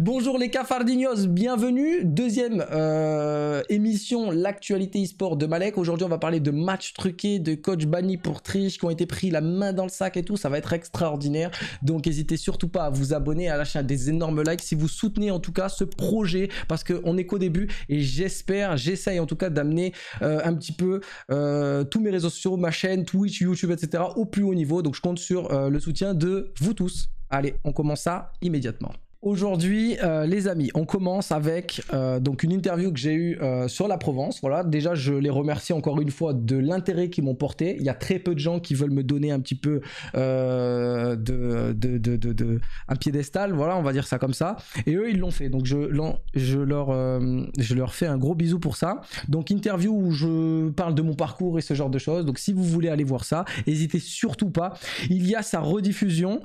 Bonjour les cafardignos, bienvenue. Deuxième euh, émission, l'actualité e-sport de Malek. Aujourd'hui, on va parler de matchs truqués, de coach banni pour triche qui ont été pris la main dans le sac et tout. Ça va être extraordinaire. Donc, n'hésitez surtout pas à vous abonner, à lâcher des énormes likes si vous soutenez en tout cas ce projet parce qu'on est qu'au début et j'espère, j'essaye en tout cas d'amener euh, un petit peu euh, tous mes réseaux sociaux, ma chaîne, Twitch, YouTube, etc. au plus haut niveau. Donc, je compte sur le soutien de vous tous. Allez, on commence ça immédiatement. Aujourd'hui, euh, les amis, on commence avec euh, donc une interview que j'ai eue euh, sur la Provence. Voilà, déjà, je les remercie encore une fois de l'intérêt qu'ils m'ont porté. Il y a très peu de gens qui veulent me donner un petit peu de, un piédestal. Voilà, on va dire ça comme ça. Et eux, ils l'ont fait. Donc, je, leur, je leur fais un gros bisou pour ça. Donc, interview où je parle de mon parcours et ce genre de choses. Donc, si vous voulez aller voir ça, n'hésitez surtout pas. Il y a sa rediffusion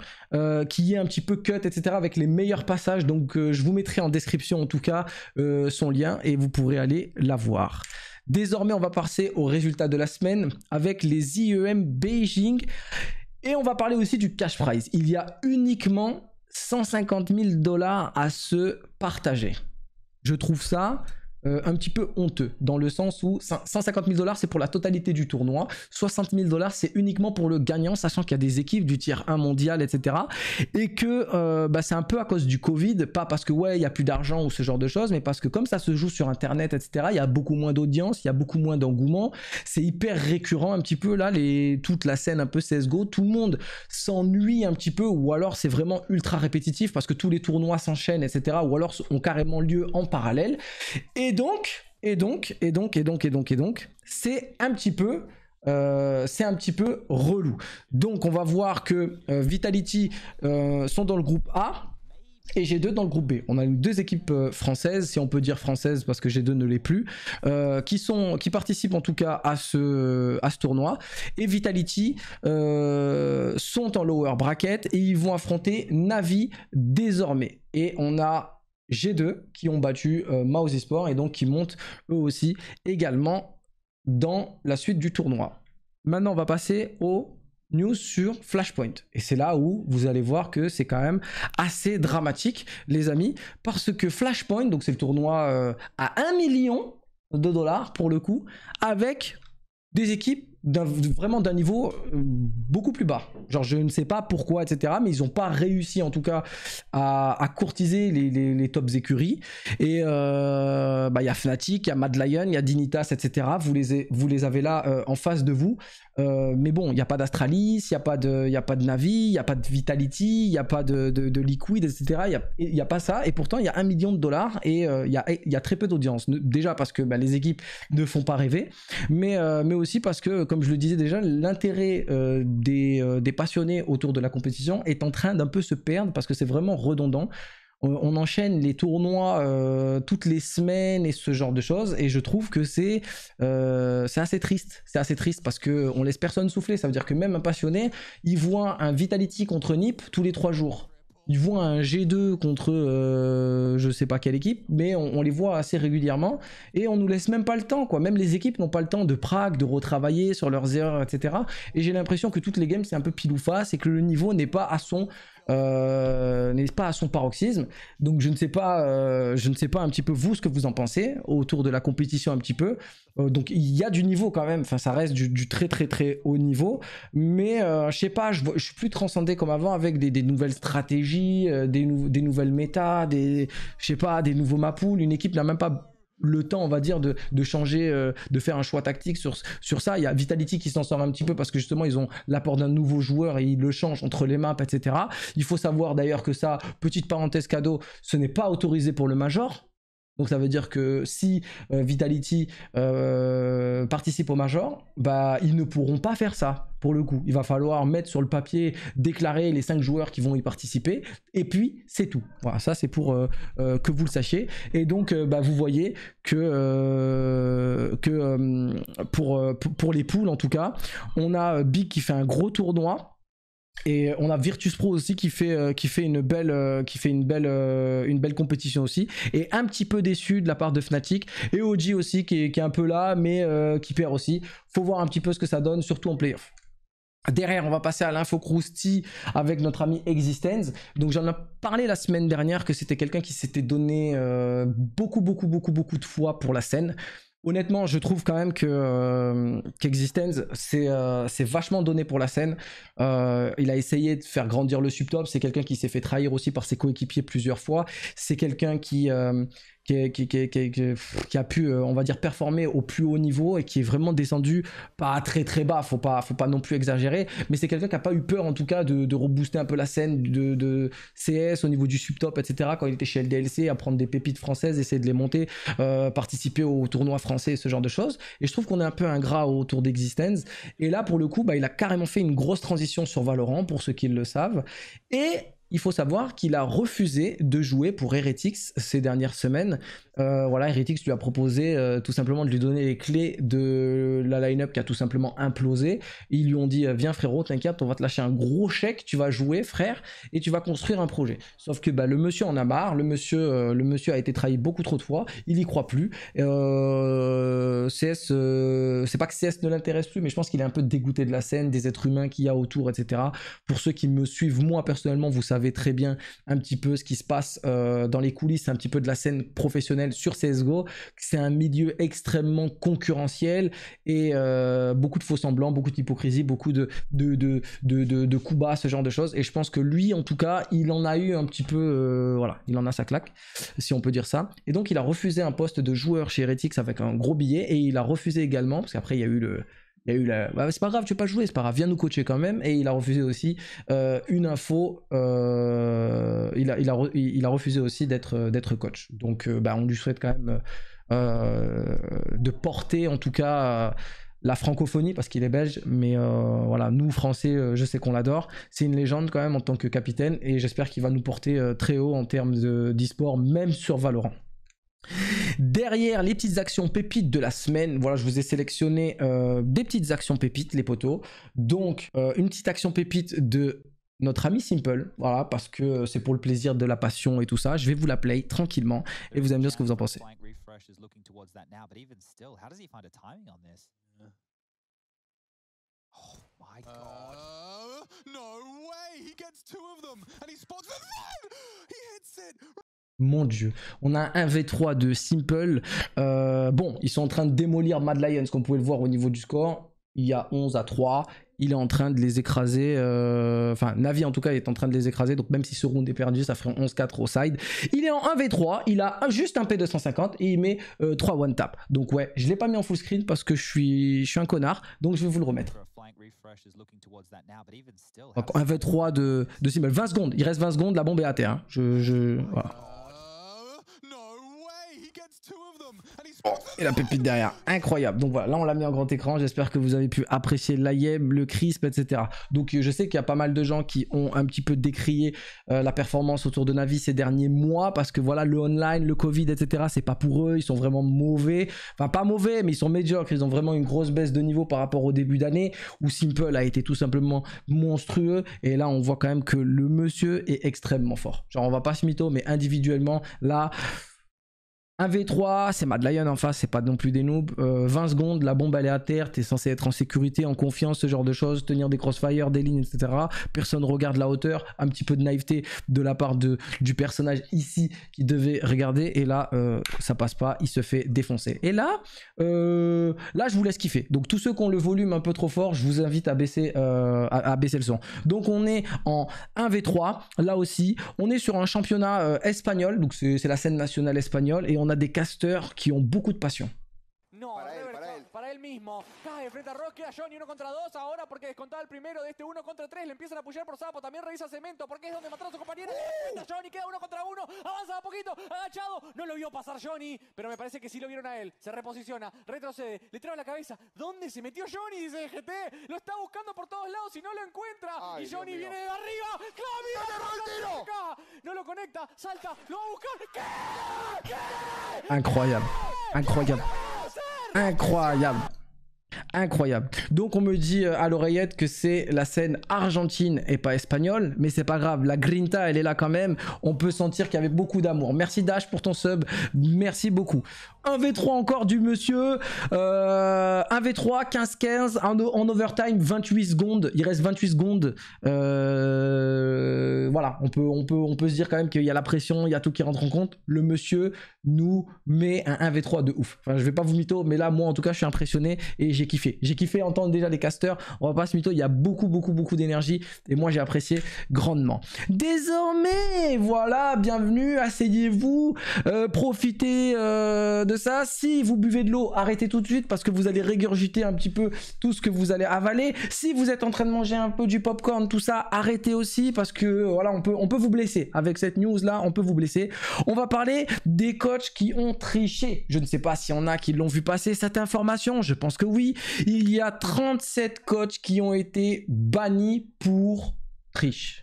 qui est un petit peu cut, etc. avec les meilleurs passage. Donc euh, je vous mettrai en description en tout cas euh, son lien et vous pourrez aller la voir. Désormais, on va passer aux résultats de la semaine avec les IEM Beijing. Et on va parler aussi du cash prize. Il y a uniquement 150 000 dollars à se partager. Je trouve ça euh, un petit peu honteux, dans le sens où 150 000 dollars c'est pour la totalité du tournoi, 60 000 dollars c'est uniquement pour le gagnant, sachant qu'il y a des équipes du tiers 1 mondial, etc. Et que euh, bah, c'est un peu à cause du Covid, pas parce que ouais, il n'y a plus d'argent ou ce genre de choses, mais parce que comme ça se joue sur Internet, etc., il y a beaucoup moins d'audience, il y a beaucoup moins d'engouement, c'est hyper récurrent un petit peu là, les, toute la scène un peu CSGO, tout le monde s'ennuie un petit peu, ou alors c'est vraiment ultra répétitif parce que tous les tournois s'enchaînent, etc., ou alors ont carrément lieu en parallèle. Et et donc, et donc, et donc, et donc, et donc, et donc, c'est un petit peu... Euh, c'est un petit peu relou. Donc on va voir que euh, Vitality euh, sont dans le groupe A, et G2 dans le groupe B. On a deux équipes françaises, si on peut dire françaises parce que G2 ne l'est plus, qui, sont, qui participent en tout cas à ce, à ce tournoi. Et Vitality sont en lower bracket et ils vont affronter Navi désormais. Et on a G2 qui ont battu euh, Mouse et donc qui montent eux aussi également dans la suite du tournoi. Maintenant, on va passer aux news sur Flashpoint. Et c'est là où vous allez voir que c'est quand même assez dramatique, les amis, parce que Flashpoint, donc c'est le tournoi euh, à 1 million de dollars pour le coup, avec des équipes vraiment d'un niveau euh, beaucoup plus bas. Genre je ne sais pas pourquoi, etc. Mais ils n'ont pas réussi en tout cas à, courtiser les, tops écuries. Et euh, bah, il y a Fnatic, il y a Mad Lion, il y a Dignitas, etc. Vous les, vous les avez là euh, en face de vous. Euh, mais bon, il n'y a pas d'Astralis, il n'y a, pas de, a pas de Navi, il n'y a pas de Vitality, il n'y a pas de, de, Liquid, etc. Il n'y a, pas ça. Et pourtant, il y a un million de dollars et euh, il y, a, très peu d'audience. Déjà parce que bah, les équipes ne font pas rêver, euh, mais, aussi parce que, comme je le disais déjà, l'intérêt des, des passionnés autour de la compétition est en train d'un peu se perdre parce que c'est vraiment redondant on enchaîne les tournois euh, toutes les semaines et ce genre de choses et je trouve que c'est euh, assez triste c'est assez triste parce qu'on laisse personne souffler ça veut dire que même un passionné il voit un Vitality contre Nip tous les trois jours il voit un G2 contre je euh, je sais pas quelle équipe mais on, les voit assez régulièrement et on nous laisse même pas le temps quoi même les équipes n'ont pas le temps de prague de retravailler sur leurs erreurs etc et j'ai l'impression que toutes les games c'est un peu pile ou et que le niveau n'est pas à son euh, n'est pas à son paroxysme. Donc je ne sais pas, euh, je ne sais pas un petit peu vous ce que vous en pensez autour de la compétition un petit peu. Euh, donc il y a du niveau quand même. Enfin ça reste du, très très très haut niveau. Mais euh, je sais pas, je, ne suis plus transcendé comme avant avec des, nouvelles stratégies, des, nouvelles méta, des je sais pas, des nouveaux mapools, Une équipe n'a même pas le temps, on va dire, de, de changer, euh, de faire un choix tactique sur, sur ça. Il y a Vitality qui s'en sort un petit peu parce que justement, ils ont l'apport d'un nouveau joueur et ils le changent entre les maps, etc. Il faut savoir d'ailleurs que ça, petite parenthèse cadeau, ce n'est pas autorisé pour le Major. Donc ça veut dire que si euh, Vitality euh, participe au Major, bah ils ne pourront pas faire ça pour le coup. Il va falloir mettre sur le papier, déclarer les 5 joueurs qui vont y participer, et puis c'est tout. Voilà, ça c'est pour euh, que vous le sachiez. Et donc bah, vous voyez que, que pour, pour les poules en tout cas, on a Big qui fait un gros tournoi. Et on a Virtus Pro aussi qui fait, une euh, belle, qui fait une euh, euh, une belle compétition aussi. Et un petit peu déçu de la part de Fnatic. Et OG aussi qui est, un peu là, mais qui perd aussi. Faut voir un petit peu ce que ça donne, surtout en playoff. Derrière, on va passer à l'info avec notre ami Existence. Donc j'en ai parlé la semaine dernière que c'était quelqu'un qui s'était donné beaucoup, beaucoup, beaucoup, beaucoup de fois pour la scène honnêtement, je trouve quand même que euh, qu'Existence c'est euh, vachement donné pour la scène. Euh, il a essayé de faire grandir le subtop. C'est quelqu'un qui s'est fait trahir aussi par ses coéquipiers plusieurs fois. C'est quelqu'un qui euh, qui, a pu, euh, on va dire, performer au plus haut niveau et qui est vraiment descendu pas très très bas, faut pas, faut pas non plus exagérer, mais c'est quelqu'un qui a pas eu peur en tout cas de, de rebooster un peu la scène de, de, CS au niveau du subtop, etc. Quand il était chez LDLC, à prendre des pépites françaises, essayer de les monter, euh, participer au tournoi français, ce genre de choses. Et je trouve qu'on est un peu ingrat autour d'Existence. Et là, pour le coup, bah, il a carrément fait une grosse transition sur Valorant, pour ceux qui le savent. Et il faut savoir qu'il a refusé de jouer pour Heretics ces dernières semaines. Euh, voilà, Heretics lui a proposé euh, tout simplement de lui donner les clés de la line-up qui a tout simplement implosé. Ils lui ont dit euh, Viens frérot, t'inquiète, on va te lâcher un gros chèque, tu vas jouer frère et tu vas construire un projet. Sauf que bah, le monsieur en a marre, le monsieur, le monsieur a été trahi beaucoup trop de fois, il y croit plus. CS, c'est pas que CS ne l'intéresse plus, mais je pense qu'il est un peu dégoûté de la scène, des êtres humains qu'il y a autour, etc. Pour ceux qui me suivent, moi personnellement, vous savez très bien un petit peu ce qui se passe euh, dans les coulisses, un petit peu de la scène professionnelle sur CSGO. C'est un milieu extrêmement concurrentiel et euh, beaucoup de faux semblants, beaucoup d'hypocrisie, beaucoup de, de, de, de, coups bas, ce genre de choses. Et je pense que lui, en tout cas, il en a eu un petit peu, euh, voilà, il en a sa claque, si on peut dire ça. Et donc, il a refusé un poste de joueur chez Heretics avec un gros billet et il a refusé également, parce qu'après, il y a eu le il y a eu la. Bah, c'est pas grave, tu veux pas jouer, c'est pas grave, viens nous coacher quand même. Et il a refusé aussi euh, une info. Euh, il, a, refusé aussi d'être euh, coach. Donc, bah, on lui souhaite quand même de porter, en tout cas. la francophonie parce qu'il est belge, mais voilà, nous français, je sais qu'on l'adore. C'est une légende quand même en tant que capitaine et j'espère qu'il va nous porter très haut en termes d'e-sport, même sur Valorant. Derrière les petites actions pépites de la semaine, voilà, je vous ai sélectionné euh, des petites actions pépites, les poteaux. Donc, euh, une petite action pépite de notre ami Simple, voilà, parce que c'est pour le plaisir de la passion et tout ça. Je vais vous la play tranquillement et vous allez me ce que vous en pensez. Mon dieu. On a un v 3 de Simple. Euh, bon, ils sont en train de démolir Mad Lions, comme vous pouvez le voir au niveau du score. Il y a 11 à 3. Il est en train de les écraser. Euh, enfin, Navi en tout cas est en train de les écraser. Donc même si ce round est perdu, ça ferait 11-4 au side. Il est en 1v3. Il a juste un P250 et il met 3 euh, one tap. Donc ouais, je l'ai pas mis en full screen parce que je suis, je suis un connard. Donc je vais vous le remettre. Donc 1v3 de, de Simple. 20 secondes. Il reste 20 secondes. La bombe est à terre. Hein. Je, Et la pépite derrière, incroyable. Donc voilà, là on l'a mis en grand écran, j'espère que vous avez pu apprécier l'IEM, le CRISP, etc. Donc euh, je sais qu'il y a pas mal de gens qui ont un petit peu décrié euh, la performance autour de Navi ces derniers mois, parce que voilà, le online, le Covid, etc., c'est pas pour eux, ils sont vraiment mauvais. Enfin pas mauvais, mais ils sont médiocres, ils ont vraiment une grosse baisse de niveau par rapport au début d'année, où Simple a été tout simplement monstrueux, et là on voit quand même que le monsieur est extrêmement fort. Genre on va pas se mytho, mais individuellement, là... 1v3, c'est Mad Lion en face, c'est pas non plus des noobs. 20 euh, secondes, la bombe elle à terre, t'es censé être en sécurité, en confiance, ce genre de choses, tenir des crossfire, des lignes, etc. Personne regarde la hauteur, un petit peu de naïveté de la part de, du personnage ici qui devait regarder, et là euh, ça passe pas, il se fait défoncer. Et là, euh, là je vous laisse kiffer. Donc tous ceux qui ont le volume un peu trop fort, je vous invite à baisser, à, baisser le son. Donc on est en 1v3, là aussi, on est sur un championnat espagnol, donc c'est la scène nationale espagnole, et on on a des casteurs qui ont beaucoup de passion. él mismo. Cae frente a Rock. a Johnny, uno contra dos. Ahora porque descontaba el primero de este uno contra tres. Le empiezan a apoyar por Sapo. También revisa Cemento porque es donde mataron a su compañero. ¡Uh! Johnny queda uno contra uno. Avanza a poquito. Agachado. No lo vio pasar Johnny. Pero me parece que sí lo vieron a él. Se reposiciona. Retrocede. Le traba la cabeza. ¿Dónde se metió Johnny? Dice GT. Lo está buscando por todos lados y no lo encuentra. y Johnny viene de arriba. ¡Clavio! No lo conecta. Salta. Lo va a buscar. Incroyable. Incroyable. Donc on me dit euh, à l'oreillette que c'est la scène argentine et pas espagnole, mais c'est pas grave, la grinta elle est là quand même, on peut sentir qu'il y avait beaucoup d'amour. Merci Dash pour ton sub, merci beaucoup. 1v3 encore du monsieur. 1v3, euh, 15-15. En, overtime, 28 secondes. Il reste 28 secondes. Euh, voilà, on peut, on, peut, on peut se dire quand même qu'il y a la pression, il y a tout qui rentre en compte. Le monsieur nous met un 1v3 de ouf. Enfin, je vais pas vous mytho, mais là, moi, en tout cas, je suis impressionné et j'ai kiffé. J'ai kiffé entendre déjà les casteurs. On va pas se mytho, il y a beaucoup, beaucoup, beaucoup d'énergie et moi, j'ai apprécié grandement. Désormais, voilà, bienvenue, asseyez-vous, euh, profitez de ça. Si vous buvez de l'eau, arrêtez tout de suite parce que vous allez régurgiter un petit peu tout ce que vous allez avaler. Si vous êtes en train de manger un peu du popcorn, tout ça, arrêtez aussi parce que voilà, on peut, on peut vous blesser. Avec cette news là, on peut vous blesser. On va parler des coachs qui ont triché. Je ne sais pas s'il y en a qui l'ont vu passer cette information. Je pense que oui. Il y a 37 coachs qui ont été bannis pour triche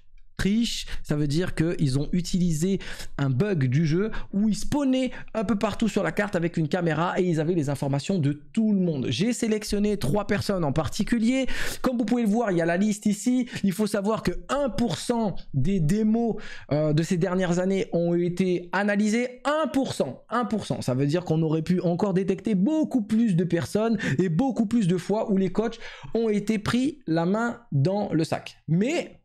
ça veut dire qu'ils ont utilisé un bug du jeu où ils spawnaient un peu partout sur la carte avec une caméra et ils avaient les informations de tout le monde. J'ai sélectionné trois personnes en particulier. Comme vous pouvez le voir, il y a la liste ici. Il faut savoir que 1% des démos euh, de ces dernières années ont été analysés. 1%, 1%. Ça veut dire qu'on aurait pu encore détecter beaucoup plus de personnes et beaucoup plus de fois où les coachs ont été pris la main dans le sac. Mais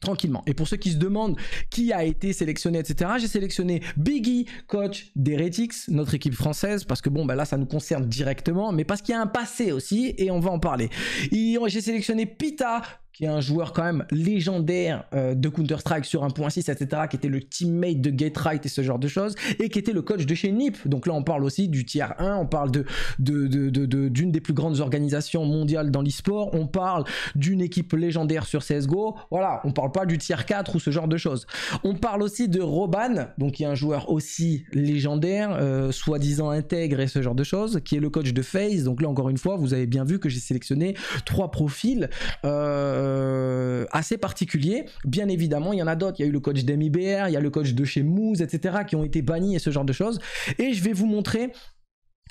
tranquillement. Et pour ceux qui se demandent qui a été sélectionné, etc., j'ai sélectionné Biggie, coach d'Eretix, notre équipe française, parce que bon, bah là, ça nous concerne directement, mais parce qu'il y a un passé aussi, et on va en parler. J'ai sélectionné Pita, qui est un joueur quand même légendaire euh, de Counter-Strike sur 1.6, etc., qui était le teammate de Right et ce genre de choses, et qui était le coach de chez NIP. Donc là, on parle aussi du tiers 1, on parle d'une de, de, des plus grandes organisations mondiales dans l'esport, on parle d'une équipe légendaire sur CSGO, voilà, on parle pas du tiers 4 ou ce genre de choses. On parle aussi de Roban, donc qui est un joueur aussi légendaire, euh, soi-disant intègre et ce genre de choses, qui est le coach de FaZe. Donc là, encore une fois, vous avez bien vu que j'ai sélectionné trois profils. Euh, euh, assez particulier. Bien évidemment, il y en a d'autres. Il y a eu le coach d'MIBR, il y a le coach de chez Moose, etc., qui ont été bannis et ce genre de choses. Et je vais vous montrer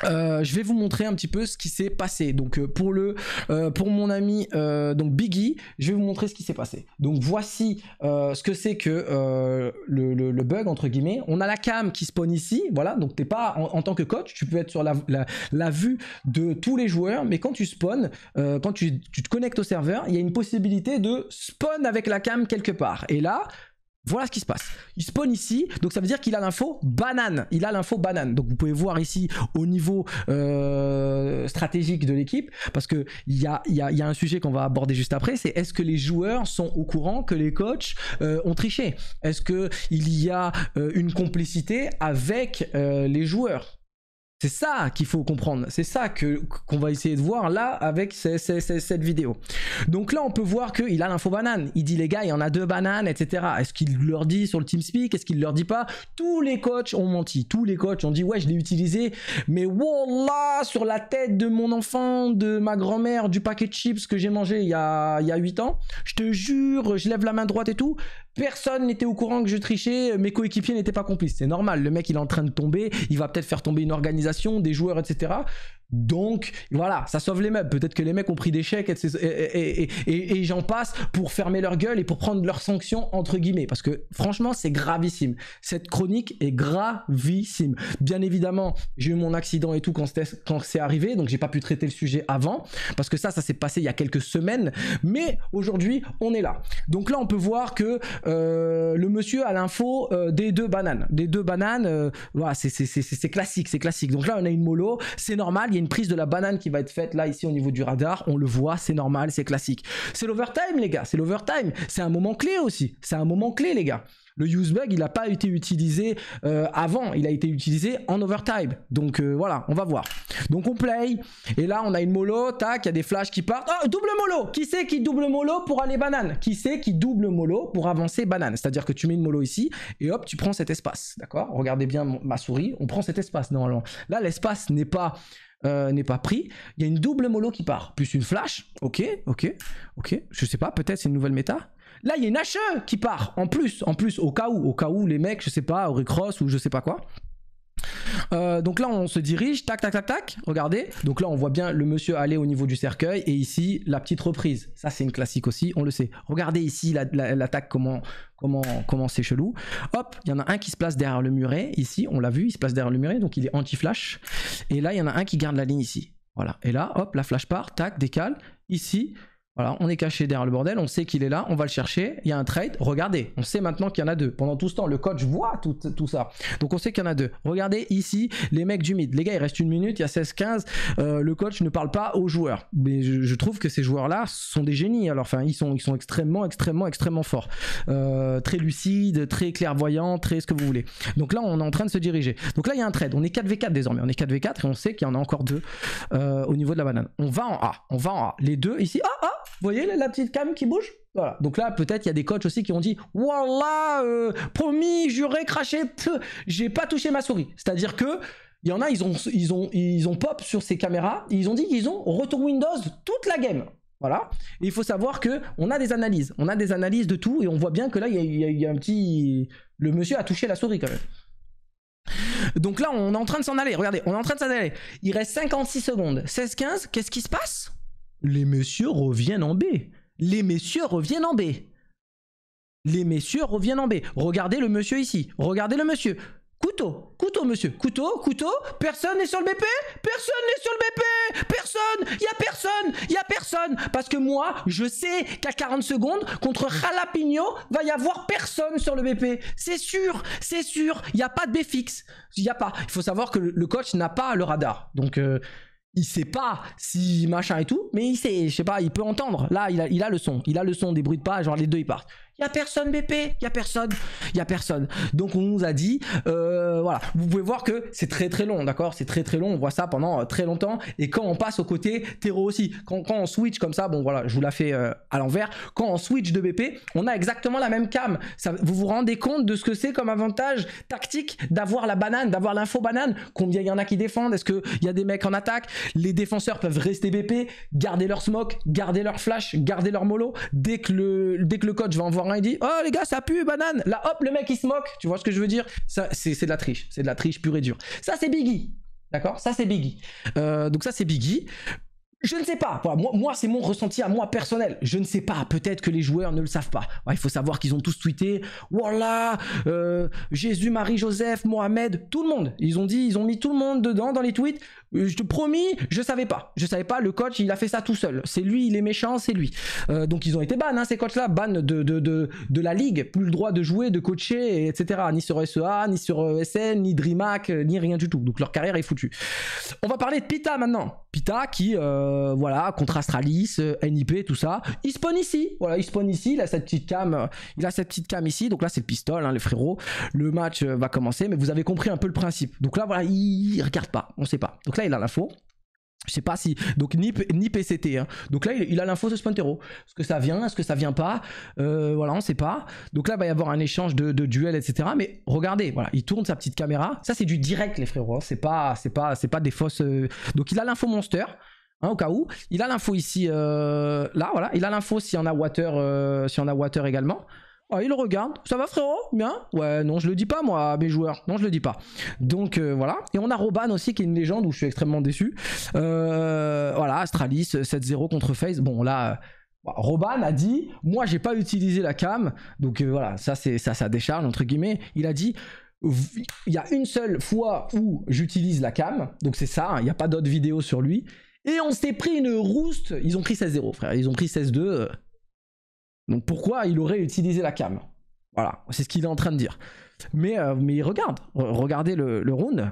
euh, je vais vous montrer un petit peu ce qui s'est passé. Donc euh, pour le, euh, pour mon ami donc Biggie, je vais vous montrer ce qui s'est passé. Donc voici ce que c'est que le, le, bug entre guillemets. On a la cam qui spawn ici, voilà. Donc t'es pas en, tant que coach, tu peux être sur la, la, vue de tous les joueurs, mais quand tu spawns, quand tu, tu te connectes au serveur, il y a une possibilité de spawn avec la cam quelque part. Et là, voilà ce qui se passe. Il spawn ici, donc ça veut dire qu'il a l'info banane. Il a l'info banane. Donc vous pouvez voir ici au niveau euh, stratégique de l'équipe, parce qu'il y a, un sujet qu'on va aborder juste après, c'est est-ce que les joueurs sont au courant que les coachs euh, ont triché Est-ce qu'il y a euh, une complicité avec les joueurs c'est ça qu'il faut comprendre, c'est ça que qu'on va essayer de voir là avec cette vidéo. Donc là, on peut voir qu'il a l'info banane. Il dit les gars, il y en a deux bananes, etc. Est-ce qu'il leur dit sur le team speak, Est-ce qu'il leur dit pas Tous les coachs ont menti. Tous les coachs ont dit ouais, je l'ai utilisé, mais wallah, sur la tête de mon enfant, de ma grand-mère, du paquet de chips que j'ai mangé il y, a, il y a 8 ans. Je te jure, je lève la main droite et tout. Personne n'était au courant que je trichais, mes coéquipiers n'étaient pas complices. C'est normal, le mec il est en train de tomber, il va peut-être faire tomber une organisation des joueurs, etc. Donc voilà, ça sauve les meubles. Peut-être que les mecs ont pris des chèques et, j'en passe pour fermer leur gueule et pour prendre leurs sanctions entre guillemets. Parce que franchement, c'est gravissime. Cette chronique est gravissime. Bien évidemment, j'ai eu mon accident et tout quand, c'est arrivé, donc j'ai pas pu traiter le sujet avant parce que ça, ça s'est passé il y a quelques semaines. Mais aujourd'hui, on est là. Donc là, on peut voir que euh, le monsieur a l'info euh, des deux bananes, des deux bananes. Euh, voilà, c'est classique, c'est classique. Donc là, on a une mollo, c'est normal une prise de la banane qui va être faite là, ici, au niveau du radar. On le voit, c'est normal, c'est classique. C'est l'overtime, les gars. C'est l'overtime. C'est un moment clé aussi. C'est un moment clé, les gars. Le use bug, il n'a pas été utilisé euh, avant, il a été utilisé en overtime. Donc euh, voilà, on va voir. Donc on play, et là on a une mollo, tac, il y a des flashs qui partent. Oh, double mollo Qui sait qui double mollo pour aller banane Qui sait qui double mollo pour avancer banane C'est-à-dire que tu mets une mollo ici, et hop, tu prends cet espace, d'accord Regardez bien ma souris, on prend cet espace normalement. Là, l'espace n'est pas... Euh, n'est pas pris. Il y a une double mollo qui part, plus une flash. Ok, ok, ok. Je sais pas, peut-être c'est une nouvelle méta. Là, il y a une e qui part, en plus, en plus, au cas où, au cas où les mecs, je sais pas, au Ross ou je sais pas quoi. Euh, donc là, on se dirige, tac, tac, tac, tac, regardez. Donc là, on voit bien le monsieur aller au niveau du cercueil et ici, la petite reprise. Ça, c'est une classique aussi, on le sait. Regardez ici l'attaque, comment comment comment c'est chelou. Hop, il y en a un qui se place derrière le muret, ici, on l'a vu, il se place derrière le muret, donc il est anti-flash. Et là, il y en a un qui garde la ligne ici. Voilà. Et là, hop, la flash part, tac, décale. Ici, on est caché derrière le bordel, on sait qu'il est là, on va le chercher, il y a un trade, regardez, on sait maintenant qu'il y en a deux. Pendant tout ce temps, le coach voit tout, ça. Donc on sait qu'il y en a deux. Regardez ici, les mecs du mid. Les gars, il reste une minute, il y a 16-15, euh, le coach ne parle pas aux joueurs. Mais je, trouve que ces joueurs-là sont des génies. Alors, enfin, ils sont, ils sont extrêmement, extrêmement, extrêmement forts. Euh, très lucides, très clairvoyants, très ce que vous voulez. Donc là, on est en train de se diriger. Donc là, il y a un trade, on est 4v4 désormais, on est 4v4 et on sait qu'il y en a encore deux euh, au niveau de la banane. On va en A, on va en A. Les deux ici, ah, ah vous voyez la, petite cam qui bouge voilà. Donc là, peut-être il y a des coachs aussi qui ont dit Wallah, euh, promis, juré, craché, j'ai pas touché ma souris. C'est-à-dire que il y en a, ils ont, ils, ont, ils ont pop sur ces caméras, ils ont dit qu'ils ont retour Windows toute la game. Voilà. il faut savoir que on a des analyses, on a des analyses de tout, et on voit bien que là, il y, y, a un petit, le monsieur a touché la souris quand même. Donc là, on est en train de s'en aller. Regardez, on est en train de s'en aller. Il reste 56 secondes. 16-15, qu'est-ce qui se passe les messieurs reviennent en B. Les messieurs reviennent en B. Les messieurs reviennent en B. Regardez le monsieur ici. Regardez le monsieur. Couteau, couteau monsieur, couteau, couteau, personne n'est sur le BP Personne n'est sur le BP Personne Y a personne Y a personne Parce que moi, je sais qu'à 40 secondes, contre Jalapino, va y avoir personne sur le BP. C'est sûr, c'est sûr, il n'y a pas de B fixe. Il n'y a pas. Il faut savoir que le coach n'a pas le radar. Donc... Euh, il sait pas si machin et tout, mais il sait, je sais pas, il peut entendre. Là, il a, il a le son, il a le son des bruits de pas, genre les deux ils partent. Il a personne BP, il n'y a personne, il n'y a personne. Donc on nous a dit, euh, voilà, vous pouvez voir que c'est très très long, d'accord C'est très très long, on voit ça pendant euh, très longtemps. Et quand on passe au côté terreau aussi, quand, on switch comme ça, bon voilà, je vous la fais euh, à l'envers, quand on switch de BP, on a exactement la même cam. vous vous rendez compte de ce que c'est comme avantage tactique d'avoir la banane, d'avoir l'info banane Combien il y en a qui défendent Est-ce qu'il y a des mecs en attaque Les défenseurs peuvent rester BP, garder leur smoke, garder leur flash, garder leur mollo. Dès que le, dès que le coach va en voir il dit Oh les gars, ça pue, banane. Là, hop, le mec il se moque. Tu vois ce que je veux dire C'est de la triche. C'est de la triche pure et dure. Ça, c'est Biggie. D'accord Ça, c'est Biggie. Euh, donc, ça, c'est Biggie. Je ne sais pas. moi, c'est mon ressenti à moi personnel. Je ne sais pas. Peut-être que les joueurs ne le savent pas. il faut savoir qu'ils ont tous tweeté. Voilà, euh, Jésus, Marie, Joseph, Mohamed, tout le monde. Ils ont dit, ils ont mis tout le monde dedans dans les tweets. Euh, je te promis, je savais pas. Je savais pas. Le coach, il a fait ça tout seul. C'est lui, il est méchant, c'est lui. Euh, donc ils ont été bannés. Hein, ces coachs-là, Bannés de, de, la ligue, plus le droit de jouer, de coacher, etc. Ni sur SEA, ni sur SN, ni DreamHack, ni rien du tout. Donc leur carrière est foutue. On va parler de Pita maintenant. Pita qui euh, voilà, contre Astralis, euh, NIP, tout ça. Il spawn ici, voilà, il spawn ici, il a cette petite cam, il a cette petite cam ici, donc là c'est le hein, les frérots. Le match euh, va commencer, mais vous avez compris un peu le principe. Donc là, voilà, il, regarde pas, on sait pas. Donc là, il a l'info. Je sais pas si. Donc ni PCT, hein. Donc là, il, a l'info de Spantero. Est-ce que ça vient Est-ce que ça vient pas Voilà, on sait pas. Donc là, il va y avoir un échange de, de duels, etc. Mais regardez, voilà, il tourne sa petite caméra. Ça, c'est du direct, les frérots. Hein. C'est pas, c'est pas, c'est pas des fausses. Donc il a l'info monster. Hein, au cas où. Il a l'info ici, euh, là, voilà. Il a l'info si on a water, euh, si on a water également. Oh, il regarde. Ça va, frérot Bien Ouais, non, je le dis pas, moi, mes joueurs. Non, je le dis pas. Donc, euh, voilà. Et on a Roban aussi, qui est une légende où je suis extrêmement déçu. voilà, Astralis, 7-0 contre Face, Bon, là... Roban a dit, moi j'ai pas utilisé la cam, donc voilà, ça c'est ça, ça décharge entre guillemets. Il a dit, il y a une seule fois où j'utilise la cam, donc c'est ça, hein. il n'y a pas d'autres vidéos sur lui. Et on s'est pris une rouste. Ils ont pris 16-0, frère. Ils ont pris 16-2. Euh. Donc pourquoi il aurait utilisé la cam Voilà, c'est ce qu'il est en train de dire. Mais, euh, mais regarde, regardez le, le round.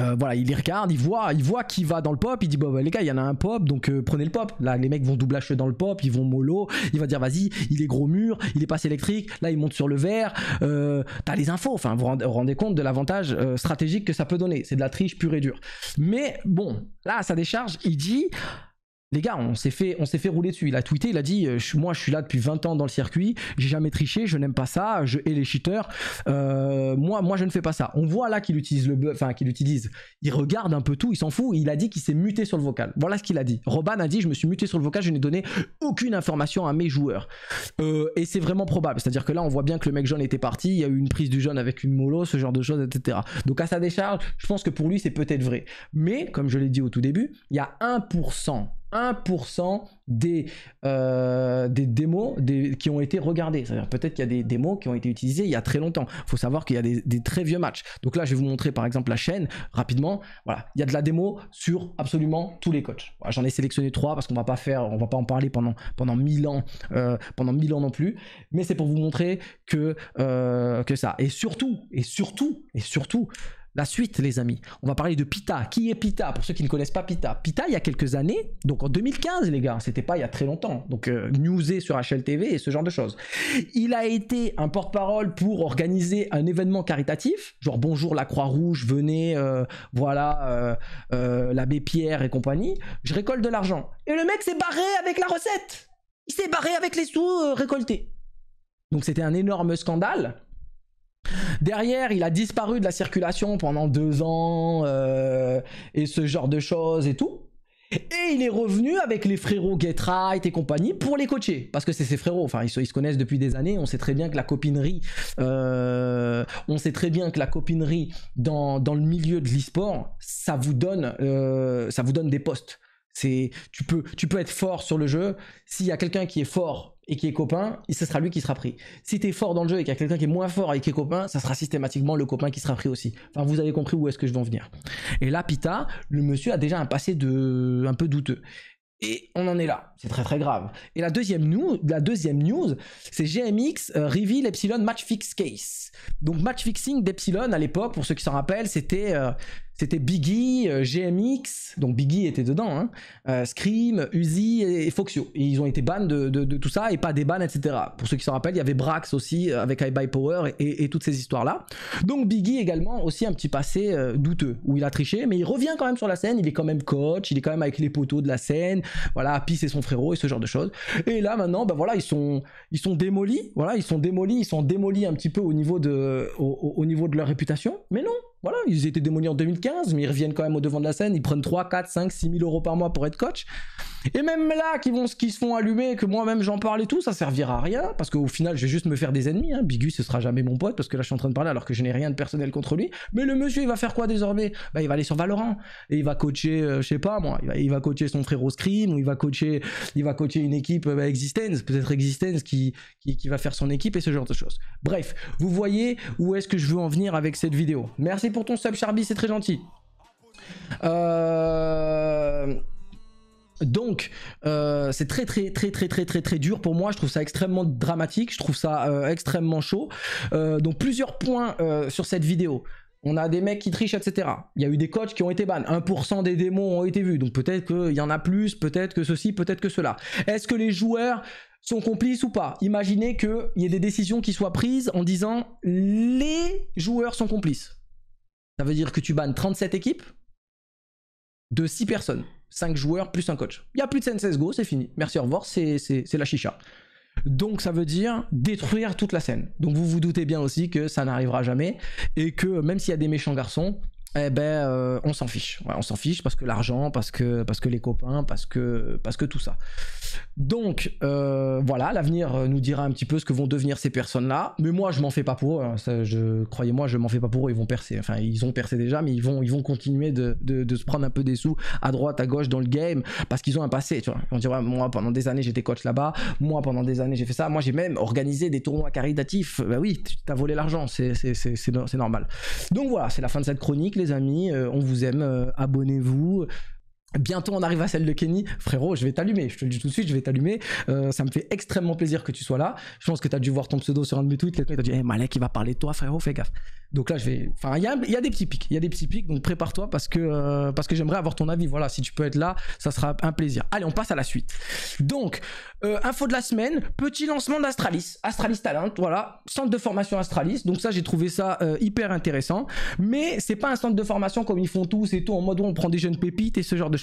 Euh, voilà, il y regarde, il voit, il voit qui va dans le pop, il dit bon bah, les gars, il y en a un pop, donc euh, prenez le pop. Là, les mecs vont double H dans le pop, ils vont mollo, il va dire vas-y, il est gros mur, il est passé électrique, là il monte sur le verre euh, t'as les infos, enfin vous vous rendez compte de l'avantage stratégique que ça peut donner, c'est de la triche pure et dure. Mais bon, là ça décharge, il dit les gars, on s'est fait, on s'est fait rouler dessus. Il a tweeté, il a dit, euh, moi je suis là depuis 20 ans dans le circuit, j'ai jamais triché, je n'aime pas ça, je hais les cheaters, euh, moi, moi je ne fais pas ça. On voit là qu'il utilise le enfin qu'il utilise, il regarde un peu tout, il s'en fout, il a dit qu'il s'est muté sur le vocal. Voilà ce qu'il a dit. Roban a dit, je me suis muté sur le vocal, je n'ai donné aucune information à mes joueurs. Euh, et c'est vraiment probable, c'est-à-dire que là on voit bien que le mec jaune était parti, il y a eu une prise du jaune avec une mollo, ce genre de choses, etc. Donc à sa décharge, je pense que pour lui c'est peut-être vrai. Mais, comme je l'ai dit au tout début, il y a 1% 1% des, euh, des démos qui ont été regardées. C'est-à-dire peut-être qu'il y a des démos qui ont été utilisées il y a très longtemps. Il faut savoir qu'il y a des, très vieux matchs. Donc là, je vais vous montrer par exemple la chaîne rapidement. Voilà, il y a de la démo sur absolument tous les coachs. J'en ai sélectionné trois parce qu'on va pas faire, on va pas en parler pendant pendant mille ans, euh, pendant mille ans non plus. Mais c'est pour vous montrer que euh, que ça. Et surtout, et surtout, et surtout, la suite, les amis. On va parler de Pita. Qui est Pita Pour ceux qui ne connaissent pas Pita. Pita, il y a quelques années, donc en 2015, les gars, c'était pas il y a très longtemps. Donc, euh, newsé sur HLTV et ce genre de choses. Il a été un porte-parole pour organiser un événement caritatif, genre bonjour la Croix-Rouge, venez, euh, voilà, euh, l'abbé Pierre et compagnie. Je récolte de l'argent. Et le mec s'est barré avec la recette. Il s'est barré avec les sous récoltés. Donc, c'était un énorme scandale. Derrière, il a disparu de la circulation pendant deux ans euh, et ce genre de choses et tout. Et il est revenu avec les frérots Get et compagnie pour les coacher. Parce que c'est ses frérots, enfin ils se, connaissent depuis des années, on sait très bien que la copinerie, euh, on sait très bien que la copinerie dans, dans le milieu de l'e-sport, ça vous donne euh, ça vous donne des postes tu peux, tu peux être fort sur le jeu. S'il y a quelqu'un qui est fort et qui est copain, ce sera lui qui sera pris. Si tu es fort dans le jeu et qu'il y a quelqu'un qui est moins fort et qui est copain, ça sera systématiquement le copain qui sera pris aussi. Enfin, vous avez compris où est-ce que je vais en venir. Et là, Pita, le monsieur a déjà un passé de un peu douteux. Et on en est là, c'est très très grave. Et la deuxième news, la deuxième news, c'est GMX euh, reveal Epsilon match fix case. Donc match fixing d'Epsilon à l'époque, pour ceux qui s'en rappellent, c'était euh, c'était Biggie, euh, GMX, donc Biggie était dedans, hein. euh, Scream, Uzi et, Foxio. ils ont été bannes de, tout ça et pas des bannes, etc. Pour ceux qui s'en rappellent, il y avait Brax aussi euh, avec High By Power et, toutes ces histoires-là. Donc Biggie également aussi un petit passé douteux où il a triché, mais il revient quand même sur la scène, il est quand même coach, il est quand même avec les poteaux de la scène, voilà, pis et son frérot et ce genre de choses. Et là maintenant, ben voilà, ils sont, ils sont démolis, voilà, ils sont démolis, ils sont démolis un petit peu au niveau de, au niveau de leur réputation, mais non, voilà, ils étaient démolis en 2015, mais ils reviennent quand même au devant de la scène. Ils prennent 3, 4, 5, 6 000 euros par mois pour être coach. Et même là, qu'ils vont, qu'ils se font allumer, que moi-même j'en parle et tout, ça servira à rien. Parce qu'au final, je vais juste me faire des ennemis. Hein. Bigu, ce sera jamais mon pote, parce que là, je suis en train de parler alors que je n'ai rien de personnel contre lui. Mais le monsieur, il va faire quoi désormais bah, il va aller sur Valorant. Et il va coacher, euh, je sais pas moi, il va, coacher son frère Scream, ou il va coacher, il va coacher une équipe euh, Existence, peut-être Existence qui, qui va faire son équipe et ce genre de choses. Bref, vous voyez où est-ce que je veux en venir avec cette vidéo. Merci pour ton sub, Charby, c'est très gentil. Euh, donc, euh, c'est très très très très très très très dur pour moi. Je trouve ça extrêmement dramatique. Je trouve ça euh, extrêmement chaud. donc plusieurs points sur cette vidéo. On a des mecs qui trichent, etc. Il y a eu des coachs qui ont été ban. 1% des démons ont été vus. Donc peut-être qu'il y en a plus, peut-être que ceci, peut-être que cela. Est-ce que les joueurs sont complices ou pas Imaginez qu'il y ait des décisions qui soient prises en disant les joueurs sont complices. Ça veut dire que tu bannes 37 équipes de 6 personnes, 5 joueurs plus un coach. Il n'y a plus de scène go c'est fini. Merci, au revoir, c'est la chicha. Donc ça veut dire détruire toute la scène. Donc vous vous doutez bien aussi que ça n'arrivera jamais et que même s'il y a des méchants garçons, eh ben, euh, on s'en fiche. on s'en fiche parce que l'argent, parce que, parce que les copains, parce que, parce que tout ça. Donc, euh, voilà, l'avenir euh, nous dira un petit peu ce que vont devenir ces personnes-là. Mais moi, je m'en fais pas pour. eux hein. je Croyez-moi, je m'en fais pas pour. Eux, ils vont percer. Enfin, ils ont percé déjà, mais ils vont, ils vont continuer de, se prendre un peu des sous à droite, à gauche dans le game parce qu'ils ont un passé. Tu vois. On dirait, moi, pendant des années, j'étais coach là-bas. Moi, pendant des années, j'ai fait ça. Moi, j'ai même organisé des tournois caritatifs. Bah ben oui, t'as volé l'argent. C'est normal. Donc voilà, c'est la fin de cette chronique les amis, euh, on vous aime, euh, abonnez-vous, Bientôt on arrive à celle de Kenny, frérot, je vais t'allumer, je te le dis tout de suite, je vais t'allumer. Euh, ça me fait extrêmement plaisir que tu sois là. Je pense que tu as dû voir ton pseudo sur un de mes tweets, il dit, hey, eh, Malek, il va parler de toi, frérot, fais gaffe. Donc là, je vais. Enfin, il y, y a, des petits pics, il y a des petits pics, donc prépare-toi parce que, euh, parce que j'aimerais avoir ton avis. Voilà, si tu peux être là, ça sera un plaisir. Allez, on passe à la suite. Donc, euh, info de la semaine, petit lancement d'Astralis, Astralis Talent, voilà, centre de formation Astralis. Donc ça, j'ai trouvé ça hyper intéressant, mais c'est pas un centre de formation comme ils font tous et tout en mode où on prend des jeunes pépites et ce genre de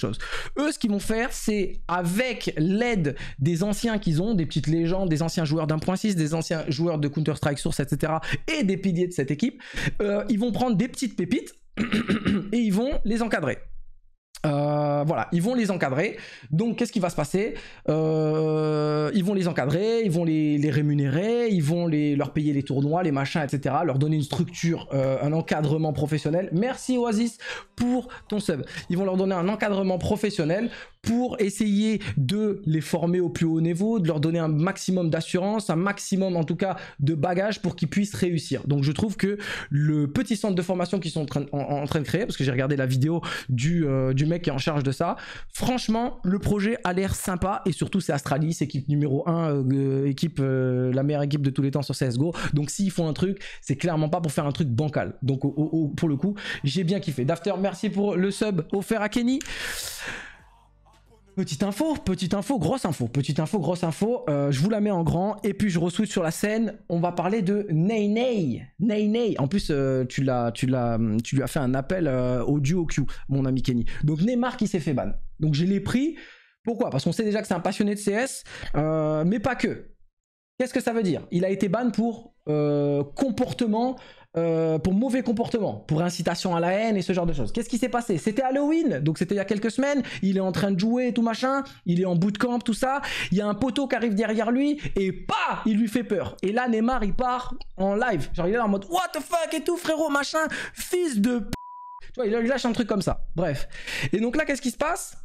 eux, ce qu'ils vont faire, c'est avec l'aide des anciens qu'ils ont, des petites légendes, des anciens joueurs d'1.6, des anciens joueurs de Counter-Strike Source, etc., et des piliers de cette équipe, euh, ils vont prendre des petites pépites et ils vont les encadrer. Euh, voilà, ils vont les encadrer. Donc, qu'est-ce qui va se passer euh, Ils vont les encadrer, ils vont les, rémunérer, ils vont les, leur payer les tournois, les machins, etc. Leur donner une structure, euh, un encadrement professionnel. Merci Oasis pour ton sub. Ils vont leur donner un encadrement professionnel pour essayer de les former au plus haut niveau, de leur donner un maximum d'assurance, un maximum en tout cas de bagages pour qu'ils puissent réussir. Donc je trouve que le petit centre de formation qu'ils sont en train, de créer, parce que j'ai regardé la vidéo euh, du, mec qui est en charge de ça, franchement le projet a l'air sympa et surtout c'est Astralis, équipe numéro 1, euh, équipe, euh, la meilleure équipe de tous les temps sur CSGO. Donc s'ils font un truc, c'est clairement pas pour faire un truc bancal. Donc pour le coup, j'ai bien kiffé. Dafter, merci pour le sub offert à Kenny. Petite info, petite info, grosse info, petite info, grosse info. Euh, je vous la mets en grand et puis je re sur la scène. On va parler de Ney Ney. Ney Ney. En plus, euh, tu, l'as, tu, l'as, tu lui as fait un appel euh, au duo Q, mon ami Kenny. Donc Neymar qui s'est fait ban. Donc je l'ai pris. Pourquoi Parce qu'on sait déjà que c'est un passionné de CS, mais pas que. Qu'est-ce que ça veut dire Il a été ban pour comportement euh, pour mauvais comportement, pour incitation à la haine et ce genre de choses. Qu'est-ce qui s'est passé C'était Halloween, donc c'était il y a quelques semaines, il est en train de jouer et tout machin, il est en bootcamp, tout ça, il y a un poteau qui arrive derrière lui et pas, il lui fait peur. Et là Neymar il part en live, genre il est là en mode what the fuck et tout frérot machin, fils de p... Tu vois, il lâche un truc comme ça. Bref. Et donc là qu'est-ce qui se passe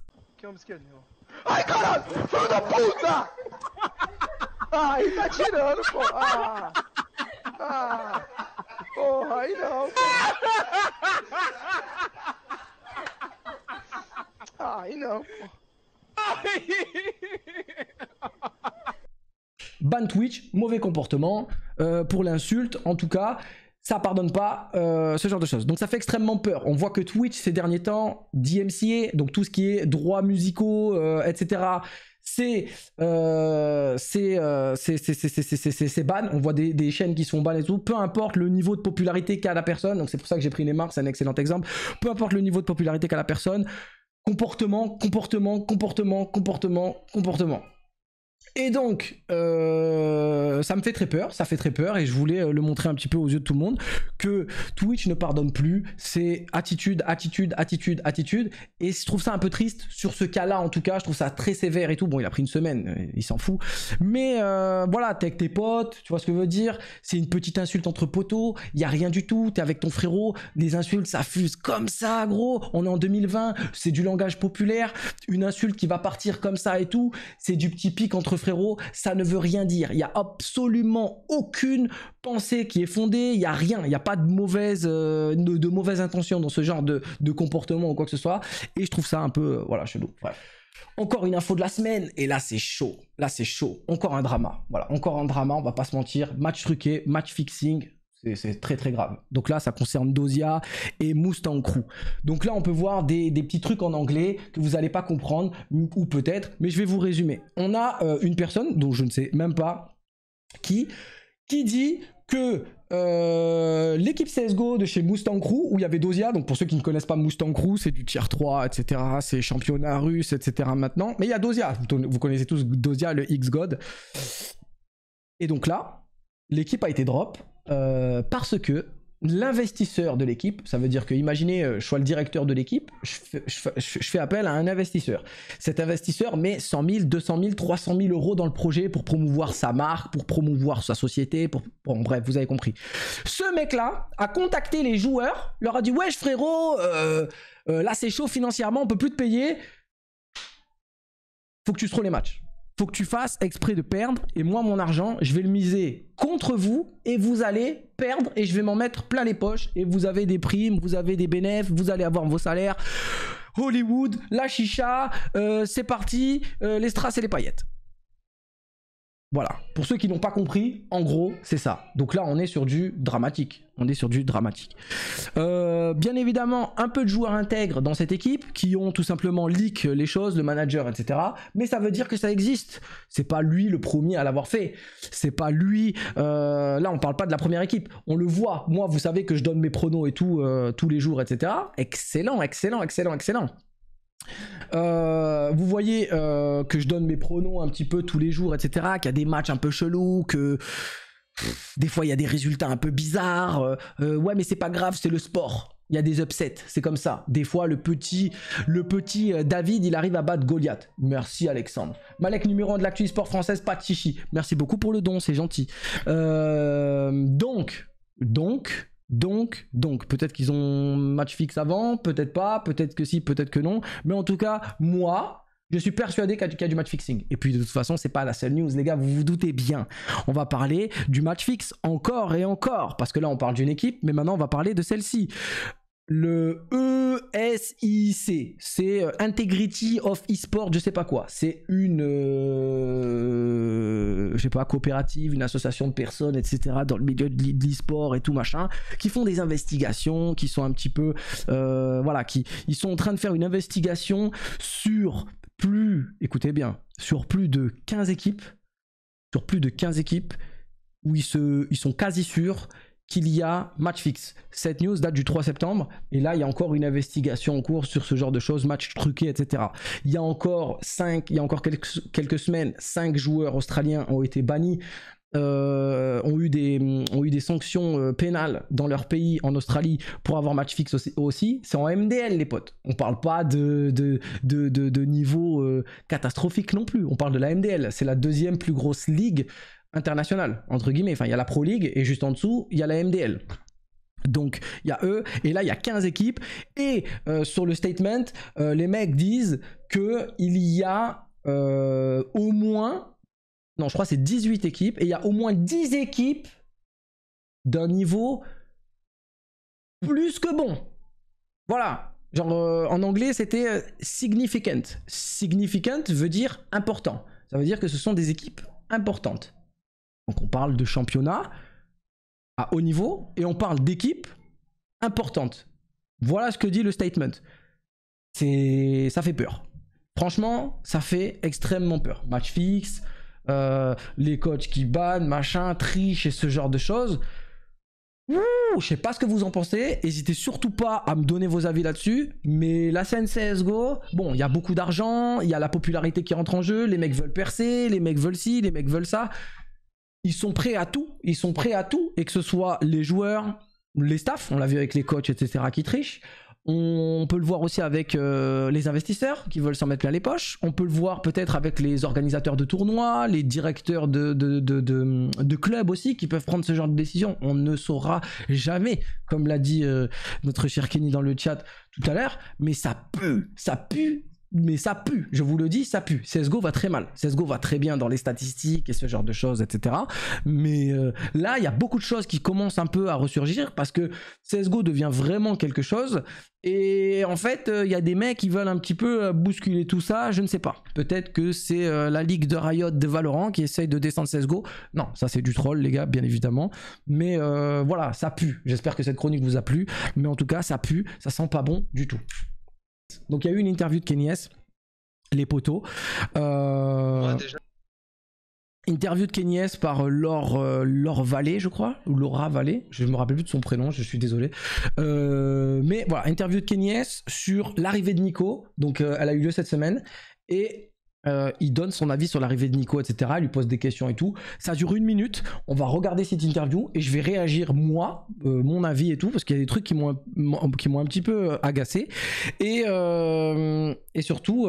Oh, I know. Porra. Aí ah, Ban Twitch, mauvais comportement, euh, pour l'insulte en tout cas, ça pardonne pas euh, ce genre de choses. Donc ça fait extrêmement peur. On voit que Twitch ces derniers temps, DMCA, donc tout ce qui est droits musicaux, euh, etc., c'est... euh, on voit des, chaînes qui sont ban et tout, peu importe le niveau de popularité qu'a la personne, donc c'est pour ça que j'ai pris les marques c'est un excellent exemple, peu importe le niveau de popularité qu'a la personne, comportement, comportement, comportement, comportement, comportement. Et donc, euh, ça me fait très peur, ça fait très peur, et je voulais euh, le montrer un petit peu aux yeux de tout le monde, que Twitch ne pardonne plus, c'est attitude, attitude, attitude, attitude, et je trouve ça un peu triste, sur ce cas-là en tout cas, je trouve ça très sévère et tout, bon il a pris une semaine, euh, il s'en fout, mais voilà, t'es avec tes potes, tu vois ce que je veux dire, c'est une petite insulte entre poteaux, il y a rien du tout, t'es avec ton frérot, des insultes ça fuse comme ça gros, on est en 2020, c'est du langage populaire, une insulte qui va partir comme ça et tout, c'est du petit pic entre frérot, ça ne veut rien dire. Il n'y a absolument aucune pensée qui est fondée, il n'y a rien, il n'y a pas de mauvaise, euh, de, intention dans ce genre de, comportement ou quoi que ce soit. Et je trouve ça un peu, euh, voilà, chelou. Encore une info de la semaine, et là c'est chaud, là c'est chaud, encore un drama, voilà, encore un drama, on va pas se mentir, match truqué, match fixing, c'est très très grave. Donc là, ça concerne Dozia et Mustang Crew. Donc là, on peut voir des, petits trucs en anglais que vous n'allez pas comprendre, ou peut-être, mais je vais vous résumer. On a euh, une personne, dont je ne sais même pas qui, qui dit que euh, l'équipe CSGO de chez Mustang Crew, où il y avait Dozia, donc pour ceux qui ne connaissent pas Mustang Crew, c'est du tier 3, etc. C'est championnat russe, etc. maintenant. Mais il y a Dozia, vous connaissez tous Dozia, le X-God. Et donc là, l'équipe a été drop euh, parce que l'investisseur de l'équipe, ça veut dire que, imaginez, euh, je sois le directeur de l'équipe, je, fais appel à un investisseur. Cet investisseur met 100 000, 200 000, 300 000 euros dans le projet pour promouvoir sa marque, pour promouvoir sa société, pour, bon, bref, vous avez compris. Ce mec-là a contacté les joueurs, leur a dit, wesh frérot, euh, là c'est chaud financièrement, on peut plus te payer, faut que tu trouves les matchs faut que tu fasses exprès de perdre. Et moi, mon argent, je vais le miser contre vous et vous allez perdre et je vais m'en mettre plein les poches. Et vous avez des primes, vous avez des bénéfices, vous allez avoir vos salaires. Hollywood, la chicha, euh, c'est parti, euh, les strass et les paillettes. Voilà. Pour ceux qui n'ont pas compris, en gros, c'est ça. Donc là, on est sur du dramatique. On est sur du dramatique. Euh, bien évidemment, un peu de joueurs intègres dans cette équipe qui ont tout simplement leak les choses, le manager, etc. Mais ça veut dire que ça existe. C'est pas lui le premier à l'avoir fait. C'est pas lui. Euh, là, on parle pas de la première équipe. On le voit. Moi, vous savez que je donne mes pronos et tout euh, tous les jours, etc. Excellent, excellent, excellent, excellent. Euh, vous voyez euh, que je donne mes pronoms un petit peu tous les jours, etc. Qu'il y a des matchs un peu chelous, que des fois il y a des résultats un peu bizarres. Euh, ouais, mais c'est pas grave, c'est le sport. Il y a des upsets, c'est comme ça. Des fois, le petit, le petit David, il arrive à battre Goliath. Merci Alexandre. Malek numéro 1 de l'actu sport française, pas de chichi. Merci beaucoup pour le don, c'est gentil. donc, donc, donc, donc, peut-être qu'ils ont match fixe avant, peut-être pas, peut-être que si, peut-être que non. Mais en tout cas, moi, je suis persuadé qu'il y, a du match fixing. Et puis de toute façon, c'est pas la seule news, les gars, vous vous doutez bien. On va parler du match fixe encore et encore, parce que là, on parle d'une équipe, mais maintenant, on va parler de celle-ci. Le ESIC, c'est euh, Integrity of Esports, je sais pas quoi. C'est une euh, je sais pas, coopérative, une association de personnes, etc., dans le milieu de l'e-sport et tout machin, qui font des investigations, qui sont un petit peu, euh, voilà, qui, ils sont en train de faire une investigation sur plus, écoutez bien, sur plus de 15 équipes, sur plus de 15 équipes, où ils, se, ils sont quasi sûrs qu'il y a match fixe. Cette news date du 3 septembre, et là, il y a encore une investigation en cours sur ce genre de choses, match truqué, etc. Il y a encore, cinq, il y a encore quelques, quelques semaines, cinq joueurs australiens ont été bannis. Euh, ont, eu des, eu des sanctions euh, pénales dans leur pays, en Australie, pour avoir match fixe aussi. C'est en MDL, les potes. On parle pas de, de, de, niveau euh, catastrophique non plus. On parle de la MDL. C'est la deuxième plus grosse ligue International entre guillemets. Enfin, il y a la Pro League et juste en dessous, il y a la MDL. Donc il y a eux, et là il y a 15 équipes, et euh, sur le statement, euh, les mecs disent qu'il y a euh, au moins, non je crois c'est 18 équipes, et il y a au moins 10 équipes d'un niveau plus que bon. Voilà, genre en anglais c'était significant. Significant veut dire important, ça veut dire que ce sont des équipes importantes. Donc on parle de championnat à haut niveau et on parle d'équipe importante. Voilà ce que dit le statement. C'est, ça fait peur. Franchement, ça fait extrêmement peur. Match fixe, euh, les coachs qui bannent, machin, triche et ce genre de choses. Je je sais pas ce que vous en pensez. N'hésitez surtout pas à me donner vos avis là-dessus. Mais la scène CSGO, bon, il y a beaucoup d'argent, il y a la popularité qui rentre en jeu, les mecs veulent percer, les mecs veulent ci, les mecs veulent ça ils sont prêts à tout, ils sont prêts à tout, et que ce soit les joueurs, les staffs, on l'a vu avec les coachs, etc., qui trichent. On peut le voir aussi avec euh, les investisseurs qui veulent s'en mettre plein les poches. On peut le voir peut-être avec les organisateurs de tournois, les directeurs de, de, clubs aussi qui peuvent prendre ce genre de décision. On ne saura jamais, comme l'a dit euh, notre cher Kenny dans le chat tout à l'heure, mais ça peut, ça pue mais ça pue, je vous le dis, ça pue. CSGO va très mal. CSGO va très bien dans les statistiques et ce genre de choses, etc. Mais euh, là, il y a beaucoup de choses qui commencent un peu à ressurgir parce que CSGO devient vraiment quelque chose. Et en fait, euh, il y a des mecs qui veulent un petit peu euh, bousculer tout ça, je ne sais pas. Peut-être que c'est la ligue de Riot de Valorant qui essaye de descendre CSGO. Non, ça c'est du troll, les gars, bien évidemment. Mais voilà, ça pue. J'espère que cette chronique vous a plu. Mais en tout cas, ça pue, ça sent pas bon du tout. Donc il y a eu une interview de Kenyes, les poteaux. Euh, interview de Kenyes par euh, euh, Laure, Vallée, je crois, ou Laura Vallée, je ne me rappelle plus de son prénom, je suis désolé. mais voilà, interview de Kenyes sur l'arrivée de Nico, donc elle a eu lieu cette semaine, et euh, il donne son avis sur l'arrivée de Nico, etc. Il lui pose des questions et tout. Ça dure une minute. On va regarder cette interview et je vais réagir moi, euh, mon avis et tout, parce qu'il y a des trucs qui m'ont un petit peu euh, agacé. Et et surtout.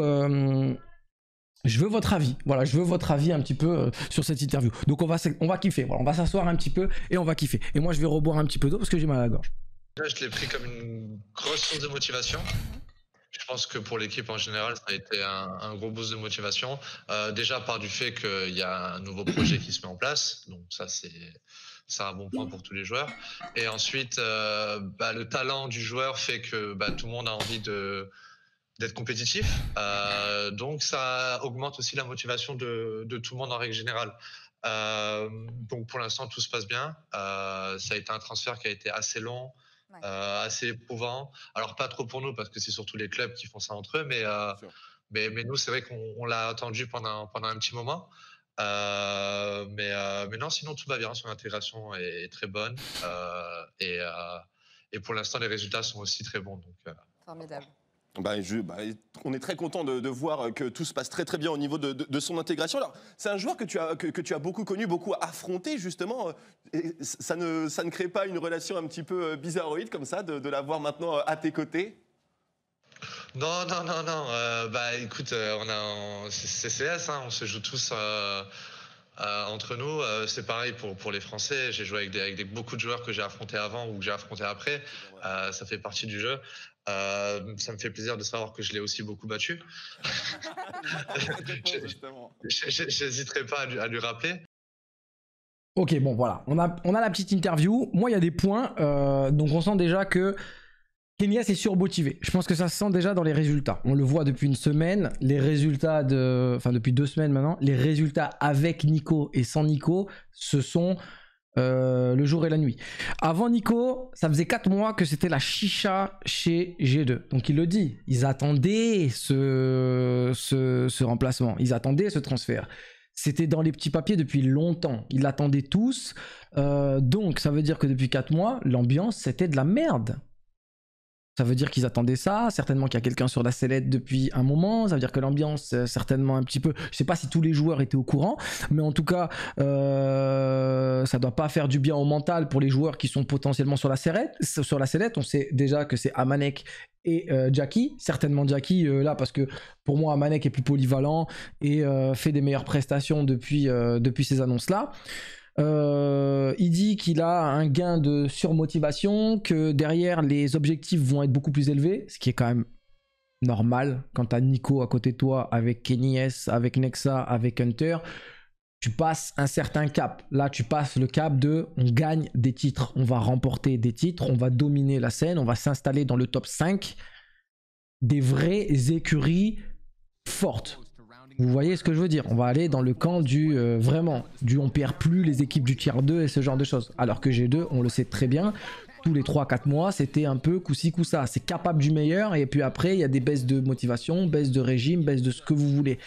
je veux votre avis, voilà, je veux votre avis un petit peu sur cette interview. Donc on va, on va kiffer, voilà, on va s'asseoir un petit peu et on va kiffer. Et moi je vais reboire un petit peu d'eau parce que j'ai mal à la gorge. Là je l'ai pris comme une grosse source de motivation pense que pour l'équipe en général, ça a été un, gros boost de motivation. Euh, déjà par du fait qu'il y a un nouveau projet qui se met en place, donc ça c'est un bon point pour tous les joueurs. Et ensuite, euh, bah, le talent du joueur fait que bah, tout le monde a envie de d'être compétitif. Euh, donc ça augmente aussi la motivation de, tout le monde en règle générale. donc pour l'instant, tout se passe bien. ça a été un transfert qui a été assez long. Euh, assez éprouvant. Alors pas trop pour nous parce que c'est surtout les clubs qui font ça entre eux, mais euh, mais, nous c'est vrai qu'on l'a attendu pendant pendant un petit moment. Euh, mais, mais, non, sinon tout va bien. Son intégration est, très bonne. et, pour l'instant, les résultats sont aussi très bons. Donc, Formidable. Bah, bah, on est très content de, voir que tout se passe très très bien au niveau de, son intégration. Alors, c'est un joueur que tu, as, beaucoup connu, beaucoup affronté justement. ça, ne, crée pas une relation un petit peu euh, bizarroïde comme ça de, l'avoir maintenant euh, à tes côtés non, non, non, non. Euh, bah, écoute, on a c'est CS, hein. on se joue tous entre nous. c'est pareil pour les Français. J'ai joué avec, beaucoup de joueurs que j'ai affrontés avant ou que j'ai affrontés après. ça fait partie du jeu. Euh, ça me fait plaisir de savoir que je l'ai aussi beaucoup battu. J'hésiterai pas à lui, rappeler. Ok, bon voilà, on a, on a la petite interview. Moi, il y a des points, euh, donc on sent déjà que Kenyas est surmotivé. Je pense que ça se sent déjà dans les résultats. On le voit depuis une semaine, les résultats de, enfin depuis deux semaines maintenant, les résultats avec Nico et sans Nico, ce sont euh, le jour et la nuit. Avant Nico, ça faisait 4 mois que c'était la chicha chez G2. Donc il le dit, ils attendaient ce, remplacement, ils attendaient ce transfert. C'était dans les petits papiers depuis longtemps. Ils l'attendaient tous. Euh, donc ça veut dire que depuis 4 mois, l'ambiance c'était de la merde. Ça veut dire qu'ils attendaient ça, certainement qu'il y a quelqu'un sur la sellette depuis un moment, ça veut dire que l'ambiance, euh, certainement un petit peu, je ne sais pas si tous les joueurs étaient au courant, mais en tout cas, ça euh, ça doit pas faire du bien au mental pour les joueurs qui sont potentiellement sur la sellette. Sur la sellette on sait déjà que c'est Amanek et euh, Jackie, certainement Jackie là parce que pour moi Amanek est plus polyvalent et fait des meilleures prestations depuis, depuis ces annonces là. Euh, il dit qu'il a un gain de surmotivation, que derrière les objectifs vont être beaucoup plus élevés, ce qui est quand même normal quand t'as Nico à côté de toi avec Kenny S, avec Nexa, avec Hunter. Tu passes un certain cap. Là, tu passes le cap de on gagne des titres, on va remporter des titres, on va dominer la scène, on va s'installer dans le top 5 des vraies écuries fortes. Vous voyez ce que je veux dire On va aller dans le camp du euh, vraiment, du on perd plus les équipes du tiers 2 et ce genre de choses. Alors que G2, on le sait très bien, tous les 3-4 mois, c'était un peu coup-ci, coup-ça. C'est capable du meilleur et puis après, il y a des baisses de motivation, baisses de régime, baisses de ce que vous voulez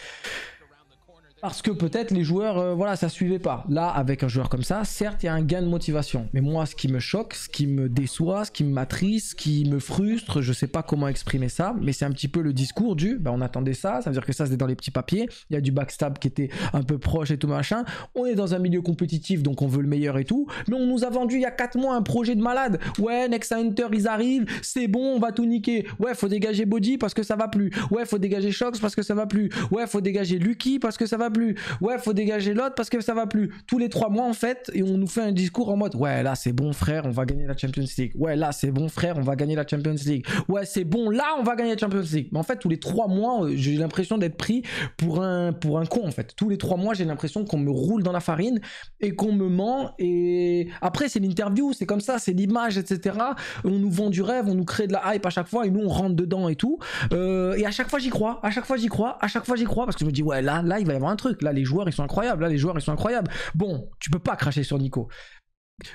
parce que peut-être les joueurs, euh, voilà, ça suivait pas. Là, avec un joueur comme ça, certes, il y a un gain de motivation. Mais moi, ce qui me choque, ce qui me déçoit, ce qui matrice, ce qui me frustre, je sais pas comment exprimer ça, mais c'est un petit peu le discours du, bah, on attendait ça, ça veut dire que ça, c'était dans les petits papiers. Il y a du backstab qui était un peu proche et tout machin. On est dans un milieu compétitif, donc on veut le meilleur et tout. Mais on nous a vendu il y a 4 mois un projet de malade. Ouais, Next Hunter, ils arrivent, c'est bon, on va tout niquer. Ouais, faut dégager Body parce que ça va plus. Ouais, faut dégager Shox parce que ça va plus. Ouais, faut dégager Lucky parce que ça va plus plus. Ouais, faut dégager l'autre parce que ça va plus. Tous les trois mois, en fait, et on nous fait un discours en mode Ouais, là, c'est bon, frère, on va gagner la Champions League. Ouais, là, c'est bon, frère, on va gagner la Champions League. Ouais, c'est bon, là, on va gagner la Champions League. Mais en fait, tous les trois mois, euh, j'ai l'impression d'être pris pour un, pour un con, en fait. Tous les trois mois, j'ai l'impression qu'on me roule dans la farine et qu'on me ment. Et après, c'est l'interview, c'est comme ça, c'est l'image, etc. On nous vend du rêve, on nous crée de la hype à chaque fois et nous, on rentre dedans et tout. Euh, et à chaque fois, j'y crois. À chaque fois, j'y crois. À chaque fois, j'y crois parce que je me dis Ouais, là, là, il va y truc. Là, les joueurs, ils sont incroyables. Là, les joueurs, ils sont incroyables. Bon, tu peux pas cracher sur Nico.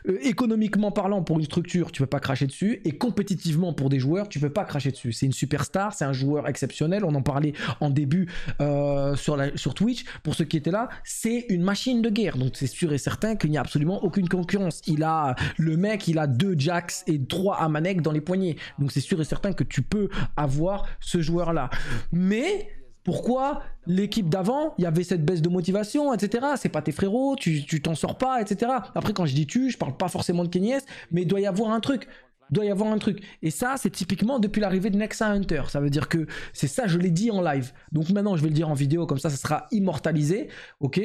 Euh, économiquement parlant, pour une structure, tu peux pas cracher dessus. Et compétitivement, pour des joueurs, tu peux pas cracher dessus. C'est une superstar, c'est un joueur exceptionnel. On en parlait en début euh, sur, la, sur Twitch. Pour ceux qui étaient là, c'est une machine de guerre. Donc c'est sûr et certain qu'il n'y a absolument aucune concurrence. Il a le mec, il a deux jacks et trois Amanek dans les poignets. Donc c'est sûr et certain que tu peux avoir ce joueur-là. Mais pourquoi l'équipe d'avant, il y avait cette baisse de motivation, etc. C'est pas tes frérots, tu t'en sors pas, etc. Après, quand je dis tu, je parle pas forcément de Kenyes, mais doit y avoir un truc. doit y avoir un truc. Et ça, c'est typiquement depuis l'arrivée de Nexa Hunter. Ça veut dire que c'est ça, je l'ai dit en live. Donc maintenant, je vais le dire en vidéo, comme ça, ça sera immortalisé. Ok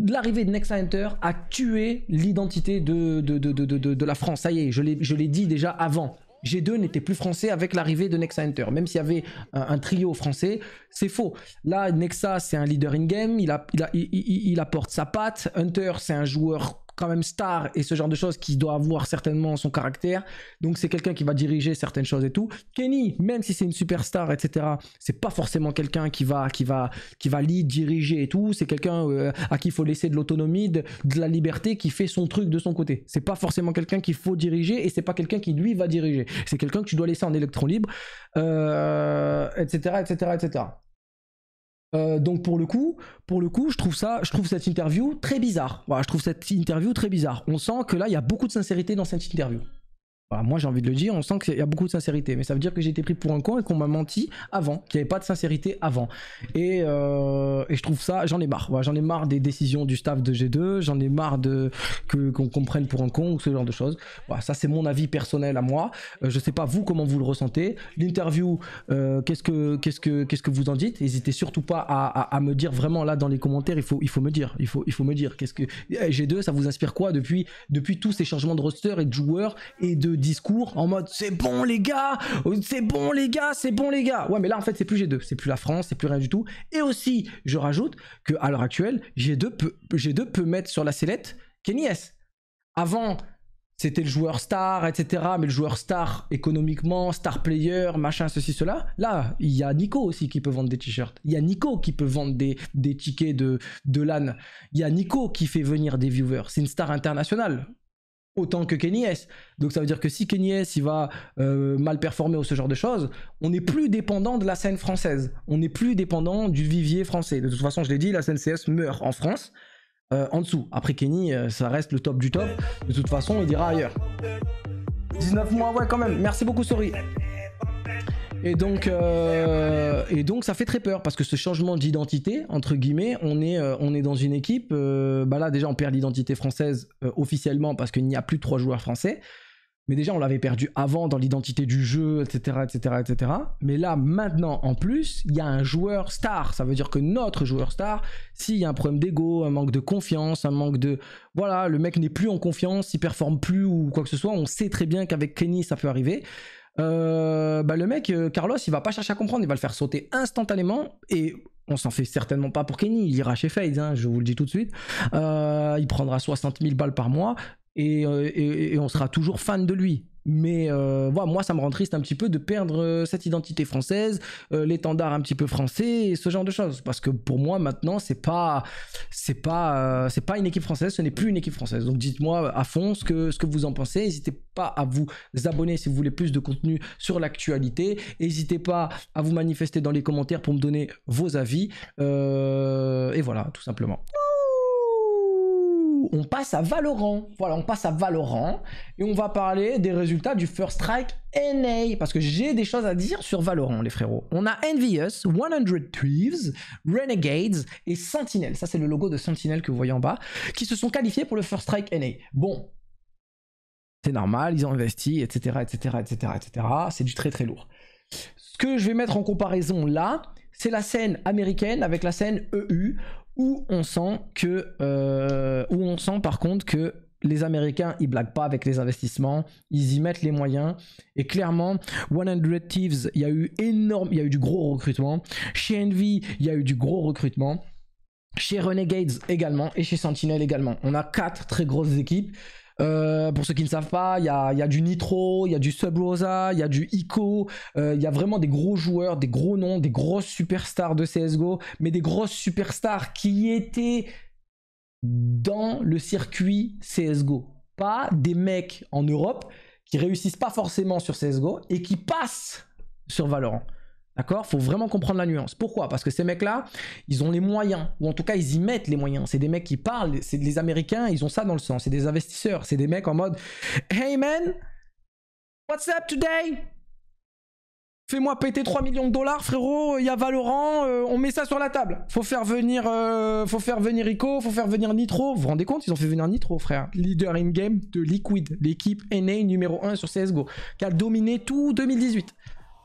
L'arrivée de Nexa Hunter a tué l'identité de de, de la France. Ça y est, je l'ai dit déjà avant. G2 n'était plus français avec l'arrivée de Nexa Hunter. Même s'il y avait un, trio français, c'est faux. Là, Nexa, c'est un leader in-game, il, apporte sa patte. Hunter, c'est un joueur quand même star et ce genre de choses qui doit avoir certainement son caractère. Donc c'est quelqu'un qui va diriger certaines choses et tout. Kenny, même si c'est une superstar, etc., c'est pas forcément quelqu'un qui va qui va qui va lead, diriger et tout. C'est quelqu'un euh, à qui il faut laisser de l'autonomie, de, la liberté, qui fait son truc de son côté. C'est pas forcément quelqu'un qu'il faut diriger et c'est pas quelqu'un qui lui va diriger. C'est quelqu'un que tu dois laisser en électron libre, etc., etc., etc. Euh, donc pour le coup, pour le coup, je trouve ça, je trouve cette interview très bizarre. je trouve cette interview très bizarre. On sent que là, il y a beaucoup de sincérité dans cette interview. Bah, moi j'ai envie de le dire, on sent qu'il y a beaucoup de sincérité, mais ça veut dire que j'ai été pris pour un con et qu'on m'a menti avant, qu'il n'y avait pas de sincérité avant. Et, euh, et je trouve ça, j'en ai marre. j'en ai marre des décisions du staff de G2, j'en ai marre de que qu'on comprenne pour un con ou ce genre de choses. Voilà, bah, ça c'est mon avis personnel à moi. Euh, je sais pas vous comment vous le ressentez. L'interview, euh, qu'est-ce que qu'est-ce que qu'est-ce que vous en dites N'hésitez surtout pas à, à, à, me dire vraiment là dans les commentaires. Il faut il faut me dire, il faut il faut me dire qu'est-ce que eh, G2 ça vous inspire quoi depuis depuis tous ces changements de roster et de joueurs et de discours en mode c'est bon les gars, euh, c'est bon les gars, c'est bon les gars. Ouais, mais là en fait c'est plus G2, c'est plus la France, c'est plus rien du tout. Et aussi, je rajoute que à l'heure actuelle, G2 peut, 2 peut mettre sur la sellette Kenny Avant, c'était le joueur star, etc. Mais le joueur star économiquement, star player, machin, ceci, cela. Là, il y a Nico aussi qui peut vendre des t-shirts. Il y a Nico qui peut vendre des, tickets de, de LAN. Il y a Nico qui fait venir des viewers. C'est une star internationale autant que Kenny S. Donc ça veut dire que si Kenny S il va euh, mal performer ou ce genre de choses, on n'est plus dépendant de la scène française. On n'est plus dépendant du vivier français. De toute façon, je l'ai dit, la scène CS meurt en France. Euh, en dessous. Après Kenny, euh, ça reste le top du top. De toute façon, il dira ailleurs. 19 mois, ouais, quand même. Merci beaucoup, souris. Et donc, euh, et donc ça fait très peur parce que ce changement d'identité, entre guillemets, on est, euh, on est dans une équipe, euh, bah là déjà on perd l'identité française officiellement parce qu'il n'y a plus de trois joueurs français. Mais déjà on l'avait perdu avant dans l'identité du jeu, etc., etc., etc. Mais là maintenant en plus, il y a un joueur star. Ça veut dire que notre joueur star, s'il y a un problème d'ego, un manque de confiance, un manque de... Voilà, le mec n'est plus en confiance, il performe plus ou quoi que ce soit, on sait très bien qu'avec Kenny ça peut arriver. Euh, bah, le mec, euh, Carlos, il va pas chercher à comprendre, il va le faire sauter instantanément et on s'en fait certainement pas pour Kenny, il ira chez Faze, hein, je vous le dis tout de suite. Euh, il prendra 60 000 balles par mois et on sera toujours fan de lui. Mais euh, moi, ça me rend triste un petit peu de perdre euh, cette identité française, euh, l'étendard un petit peu français et ce genre de choses. Parce que pour moi, maintenant, c'est pas, c'est pas, c'est pas une équipe française, ce n'est plus une équipe française. Donc dites-moi à fond ce que, ce que vous en pensez. N'hésitez pas à vous abonner si vous voulez plus de contenu sur l'actualité. N'hésitez pas à vous manifester dans les commentaires pour me donner vos avis. et voilà, tout simplement on passe à Valorant. Voilà, on passe à Valorant et on va parler des résultats du First Strike NA parce que j'ai des choses à dire sur Valorant, les frérots. On a Envious, 100 Thieves, Renegades et Sentinel. Ça, c'est le logo de Sentinel que vous voyez en bas qui se sont qualifiés pour le First Strike NA. Bon, c'est normal, ils ont investi, etc., etc., etc., etc. C'est du très très lourd. Ce que je vais mettre en comparaison là, c'est la scène américaine avec la scène EU où on sent que, euh, où on sent par contre que les Américains, ils blaguent pas avec les investissements, ils y mettent les moyens. Et clairement, 100 Thieves, il y a eu énorme, il y a eu du gros recrutement. Chez Envy, il y a eu du gros recrutement. Chez Renegades également et chez Sentinel également. On a quatre très grosses équipes. Euh, pour ceux qui ne savent pas, il y a, du Nitro, il y a du Sub Rosa, il y a du Ico, euh, il y a vraiment des gros joueurs, des gros noms, des grosses superstars de CSGO, mais des grosses superstars qui étaient dans le circuit CSGO. Pas des mecs en Europe qui réussissent pas forcément sur CSGO et qui passent sur Valorant. D'accord Faut vraiment comprendre la nuance. Pourquoi Parce que ces mecs-là, ils ont les moyens, ou en tout cas, ils y mettent les moyens. C'est des mecs qui parlent, c'est les Américains, ils ont ça dans le sens. C'est des investisseurs, c'est des mecs en mode Hey man, what's up today Fais-moi péter 3 millions de dollars, frérot, il y a Valorant, euh, on met ça sur la table. Faut faire venir euh, faut faire venir Rico, faut faire venir Nitro. Vous vous rendez compte, ils ont fait venir Nitro, frère. Leader in-game de Liquid, l'équipe NA numéro 1 sur CSGO, qui a dominé tout 2018.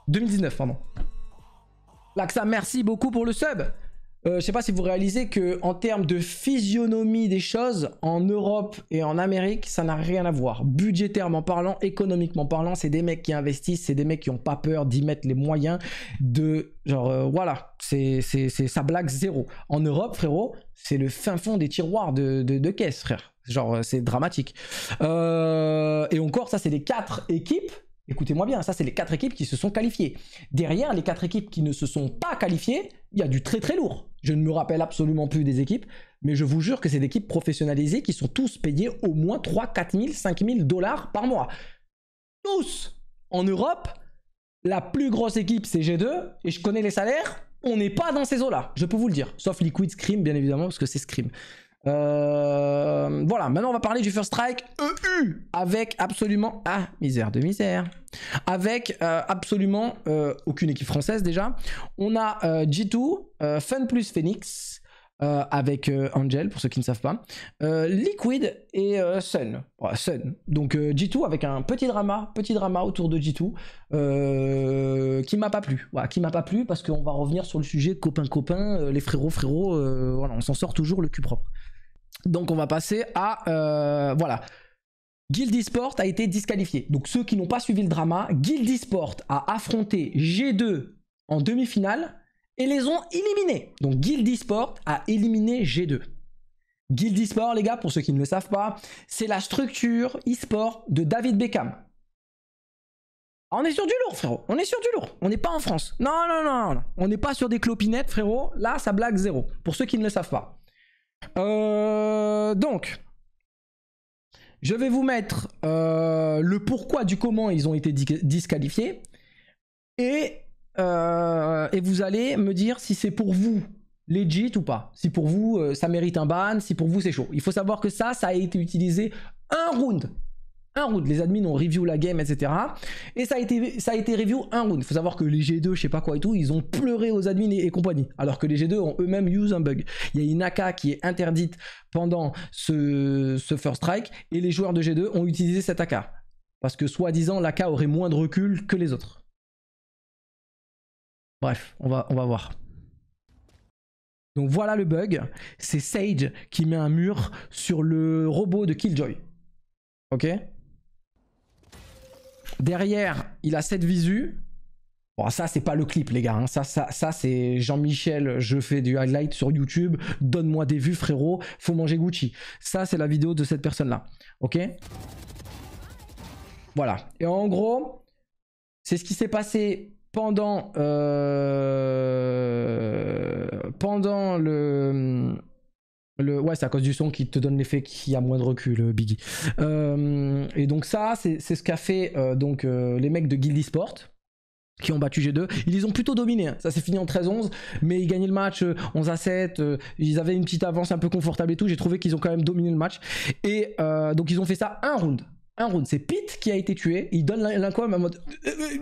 2019, pardon. Laxa, merci beaucoup pour le sub. Euh, je sais pas si vous réalisez que en termes de physionomie des choses, en Europe et en Amérique, ça n'a rien à voir. Budgétairement parlant, économiquement parlant, c'est des mecs qui investissent, c'est des mecs qui n'ont pas peur d'y mettre les moyens de... Genre, euh, voilà, c'est ça blague zéro. En Europe, frérot, c'est le fin fond des tiroirs de, de, caisse, frère. Genre, euh, c'est dramatique. Euh, et encore, ça, c'est les quatre équipes Écoutez-moi bien, ça c'est les quatre équipes qui se sont qualifiées. Derrière les quatre équipes qui ne se sont pas qualifiées, il y a du très très lourd. Je ne me rappelle absolument plus des équipes, mais je vous jure que c'est des équipes professionnalisées qui sont tous payées au moins 3, 4 000, 5 000 dollars par mois. Tous En Europe, la plus grosse équipe c'est G2, et je connais les salaires, on n'est pas dans ces eaux-là, je peux vous le dire. Sauf Liquid Scream bien évidemment, parce que c'est Scream. Euh, voilà, maintenant on va parler du First Strike EU avec absolument... Ah, misère de misère. Avec euh, absolument euh, aucune équipe française déjà. On a G2, Fun plus Phoenix avec Angel pour ceux qui ne savent pas. Liquid et Sun. Sun. Donc G2 avec un petit drama, petit drama autour de G2 qui m'a pas plu. qui m'a pas plu parce qu'on va revenir sur le sujet copain-copain, les frérots frérots, voilà, on s'en sort toujours le cul propre. Donc on va passer à... Euh, voilà. Guild Esport a été disqualifié. Donc ceux qui n'ont pas suivi le drama, Guild Esport a affronté G2 en demi-finale et les ont éliminés. Donc Guild Esport a éliminé G2. Guild Esport, les gars, pour ceux qui ne le savent pas, c'est la structure Esport de David Beckham. Ah, on est sur du lourd, frérot. On est sur du lourd. On n'est pas en France. Non, non, non, non. On n'est pas sur des clopinettes, frérot. Là, ça blague zéro. Pour ceux qui ne le savent pas. Euh, donc, je vais vous mettre euh, le pourquoi du comment ils ont été disqualifiés. Et, euh, et vous allez me dire si c'est pour vous legit ou pas. Si pour vous ça mérite un ban, si pour vous c'est chaud. Il faut savoir que ça, ça a été utilisé un round un round. Les admins ont review la game, etc. Et ça a été, review un round. Il faut savoir que les G2, je sais pas quoi et tout, ils ont pleuré aux admins et, compagnie. Alors que les G2 ont eux-mêmes used un bug. Il y a une AK qui est interdite pendant ce, ce first strike et les joueurs de G2 ont utilisé cet AK. Parce que soi-disant, l'AK aurait moins de recul que les autres. Bref, on va, on va voir. Donc voilà le bug. C'est Sage qui met un mur sur le robot de Killjoy. Ok Derrière, il a 7 visu. Bon, ça, c'est pas le clip, les gars. Hein. Ça, ça, ça c'est Jean-Michel, je fais du highlight sur YouTube. Donne-moi des vues, frérot. Faut manger Gucci. Ça, c'est la vidéo de cette personne-là. Ok Voilà. Et en gros, c'est ce qui s'est passé pendant. Euh, pendant le. Le, ouais, c'est à cause du son qui te donne l'effet Qu'il y a moins de recul, euh, Biggie. Euh, et donc ça, c'est ce qu'a fait euh, donc les mecs de Guild Esport qui ont battu G2. Ils les ont plutôt dominés. Hein. Ça s'est fini en 13-11, mais ils gagnaient le match 11 7. ils avaient une petite avance un peu confortable et tout. J'ai trouvé qu'ils ont quand même dominé le match. Et donc ils ont fait ça un round un round. C'est Pete qui a été tué. Il donne l'incom en mode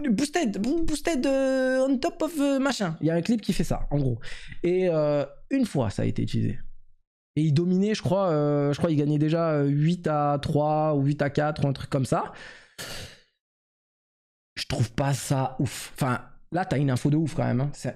boosted, boosted on top of machin. Il y a un clip qui fait ça, en gros. Et une fois, ça a été utilisé. Et il dominait, je crois, euh, je crois il gagnait déjà 8 euh, à 3 ou 8 à 4 ou un truc comme ça. Je trouve pas ça ouf. Enfin, là, t'as une info de ouf quand même. Hein. ça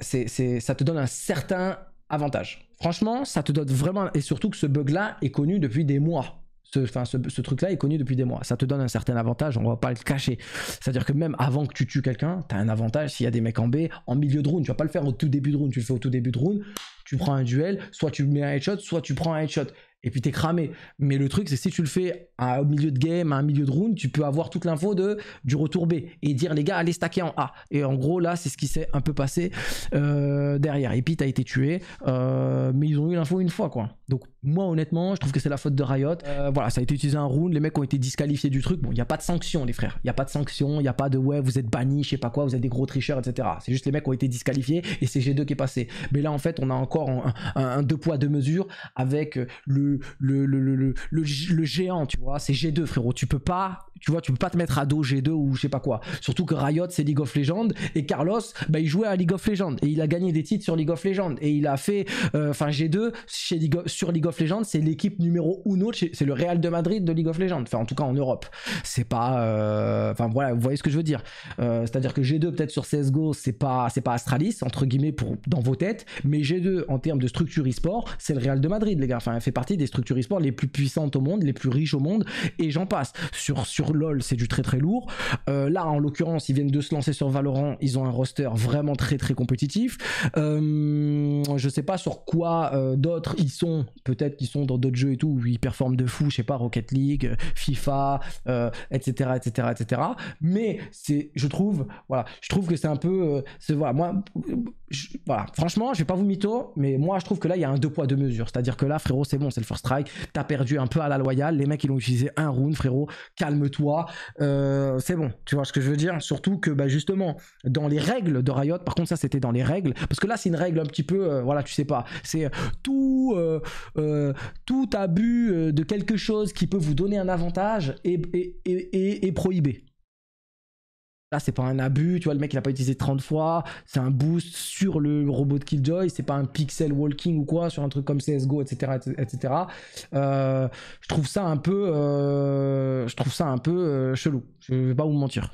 te donne un certain avantage. Franchement, ça te donne vraiment... Et surtout que ce bug-là est connu depuis des mois. Ce, ce, truc-là est connu depuis des mois. Ça te donne un certain avantage, on va pas le cacher. C'est-à-dire que même avant que tu tues quelqu'un, tu as un avantage s'il y a des mecs en B, en milieu de round. Tu vas pas le faire au tout début de round, tu le fais au tout début de round, tu prends un duel, soit tu mets un headshot, soit tu prends un headshot. Et puis t'es cramé. Mais le truc, c'est si tu le fais à, au milieu de game, à un milieu de round, tu peux avoir toute l'info de du retour B et dire les gars, allez stacker en A. Et en gros, là, c'est ce qui s'est un peu passé euh, derrière. Et puis t'as été tué, euh, mais ils ont eu l'info une fois, quoi. Donc moi, honnêtement, je trouve que c'est la faute de Riot. Euh, voilà, ça a été utilisé un round, les mecs ont été disqualifiés du truc. Bon, il n'y a pas de sanction, les frères. Il n'y a pas de sanction, il n'y a pas de ouais, vous êtes banni, je sais pas quoi, vous êtes des gros tricheurs, etc. C'est juste les mecs ont été disqualifiés et c'est G2 qui est passé. Mais là, en fait, on a encore un, deux poids, deux mesures avec le, le, le géant, tu vois. C'est G2, frérot. Tu peux pas tu vois, tu peux pas te mettre à dos G2 ou je sais pas quoi. Surtout que Riot, c'est League of Legends et Carlos, bah, il jouait à League of Legends et il a gagné des titres sur League of Legends et il a fait, euh, enfin, G2 chez sur League of Legends, c'est l'équipe numéro autre c'est le Real de Madrid de League of Legends, enfin, en tout cas en Europe. C'est pas, euh, enfin, voilà, vous voyez ce que je veux dire. Euh, c'est-à-dire que G2, peut-être sur CSGO, c'est pas, c'est pas Astralis, entre guillemets, pour, dans vos têtes, mais G2, en termes de structure e-sport, c'est le Real de Madrid, les gars. Enfin, elle fait partie des structures e-sport les plus puissantes au monde, les plus riches au monde et j'en passe. Sur, sur LoL, c'est du très très lourd. Euh, là, en l'occurrence, ils viennent de se lancer sur Valorant, ils ont un roster vraiment très très compétitif. Euh, je sais pas sur quoi euh, d'autres ils sont, peut-être qu'ils sont dans d'autres jeux et tout, où ils performent de fou, je sais pas, Rocket League, FIFA, etc., etc., etc. Mais c'est, je trouve, voilà, je trouve que c'est un peu, c'est voilà, moi voilà, franchement, je vais pas vous mytho, mais moi je trouve que là il y a un deux poids deux mesures. C'est-à-dire que là, frérot, c'est bon, c'est le first strike. T'as perdu un peu à la loyale. Les mecs ils ont utilisé un round, frérot. Calme-toi. Euh, c'est bon, tu vois ce que je veux dire. Surtout que bah, justement, dans les règles de Riot, par contre, ça c'était dans les règles. Parce que là, c'est une règle un petit peu, euh, voilà, tu sais pas. C'est euh, tout, tout abus de quelque chose qui peut vous donner un avantage et et et est prohibé. Là, ah, c'est pas un abus, tu vois, le mec il a pas utilisé 30 fois, c'est un boost sur le robot de Killjoy, c'est pas un pixel walking ou quoi, sur un truc comme CSGO, etc. etc. je trouve ça un peu, euh, je trouve ça un peu euh, chelou, je vais pas vous mentir.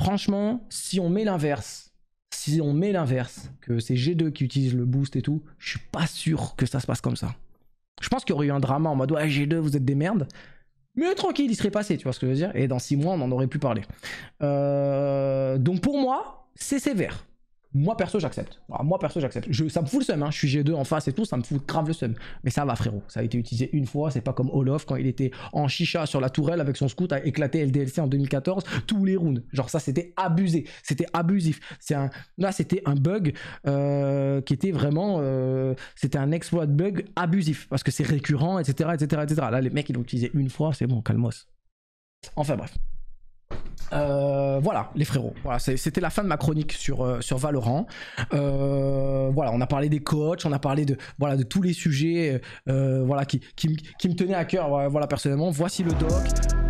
Franchement, si on met l'inverse, si on met l'inverse, que c'est G2 qui utilise le boost et tout, je suis pas sûr que ça se passe comme ça. Je pense qu'il y aurait eu un drama en mode ouais G2 vous êtes des merdes, mais tranquille, il serait passé, tu vois ce que je veux dire Et dans six mois, on en aurait plus parlé. Euh, donc pour moi, c'est sévère moi perso j'accepte. Moi perso j'accepte. Ça me fout le seum, hein. je suis G2 en face et tout, ça me fout grave le seum. Mais ça va frérot, ça a été utilisé une fois, c'est pas comme Olof quand il était en chicha sur la tourelle avec son scout à éclater LDLC en 2014, tous les rounds. Genre ça c'était abusé, c'était abusif. C'est un... Là c'était un bug euh, qui était vraiment... Euh, c'était un exploit bug abusif parce que c'est récurrent, etc., etc., etc. Là les mecs ils l'ont utilisé une fois, c'est bon, calmos. Enfin bref. Euh, voilà les frérots, voilà, c'était la fin de ma chronique sur, euh, sur Valorant. Euh, voilà, on a parlé des coachs, on a parlé de, voilà, de tous les sujets voilà, qui, me tenaient à cœur voilà, personnellement. Voici le doc.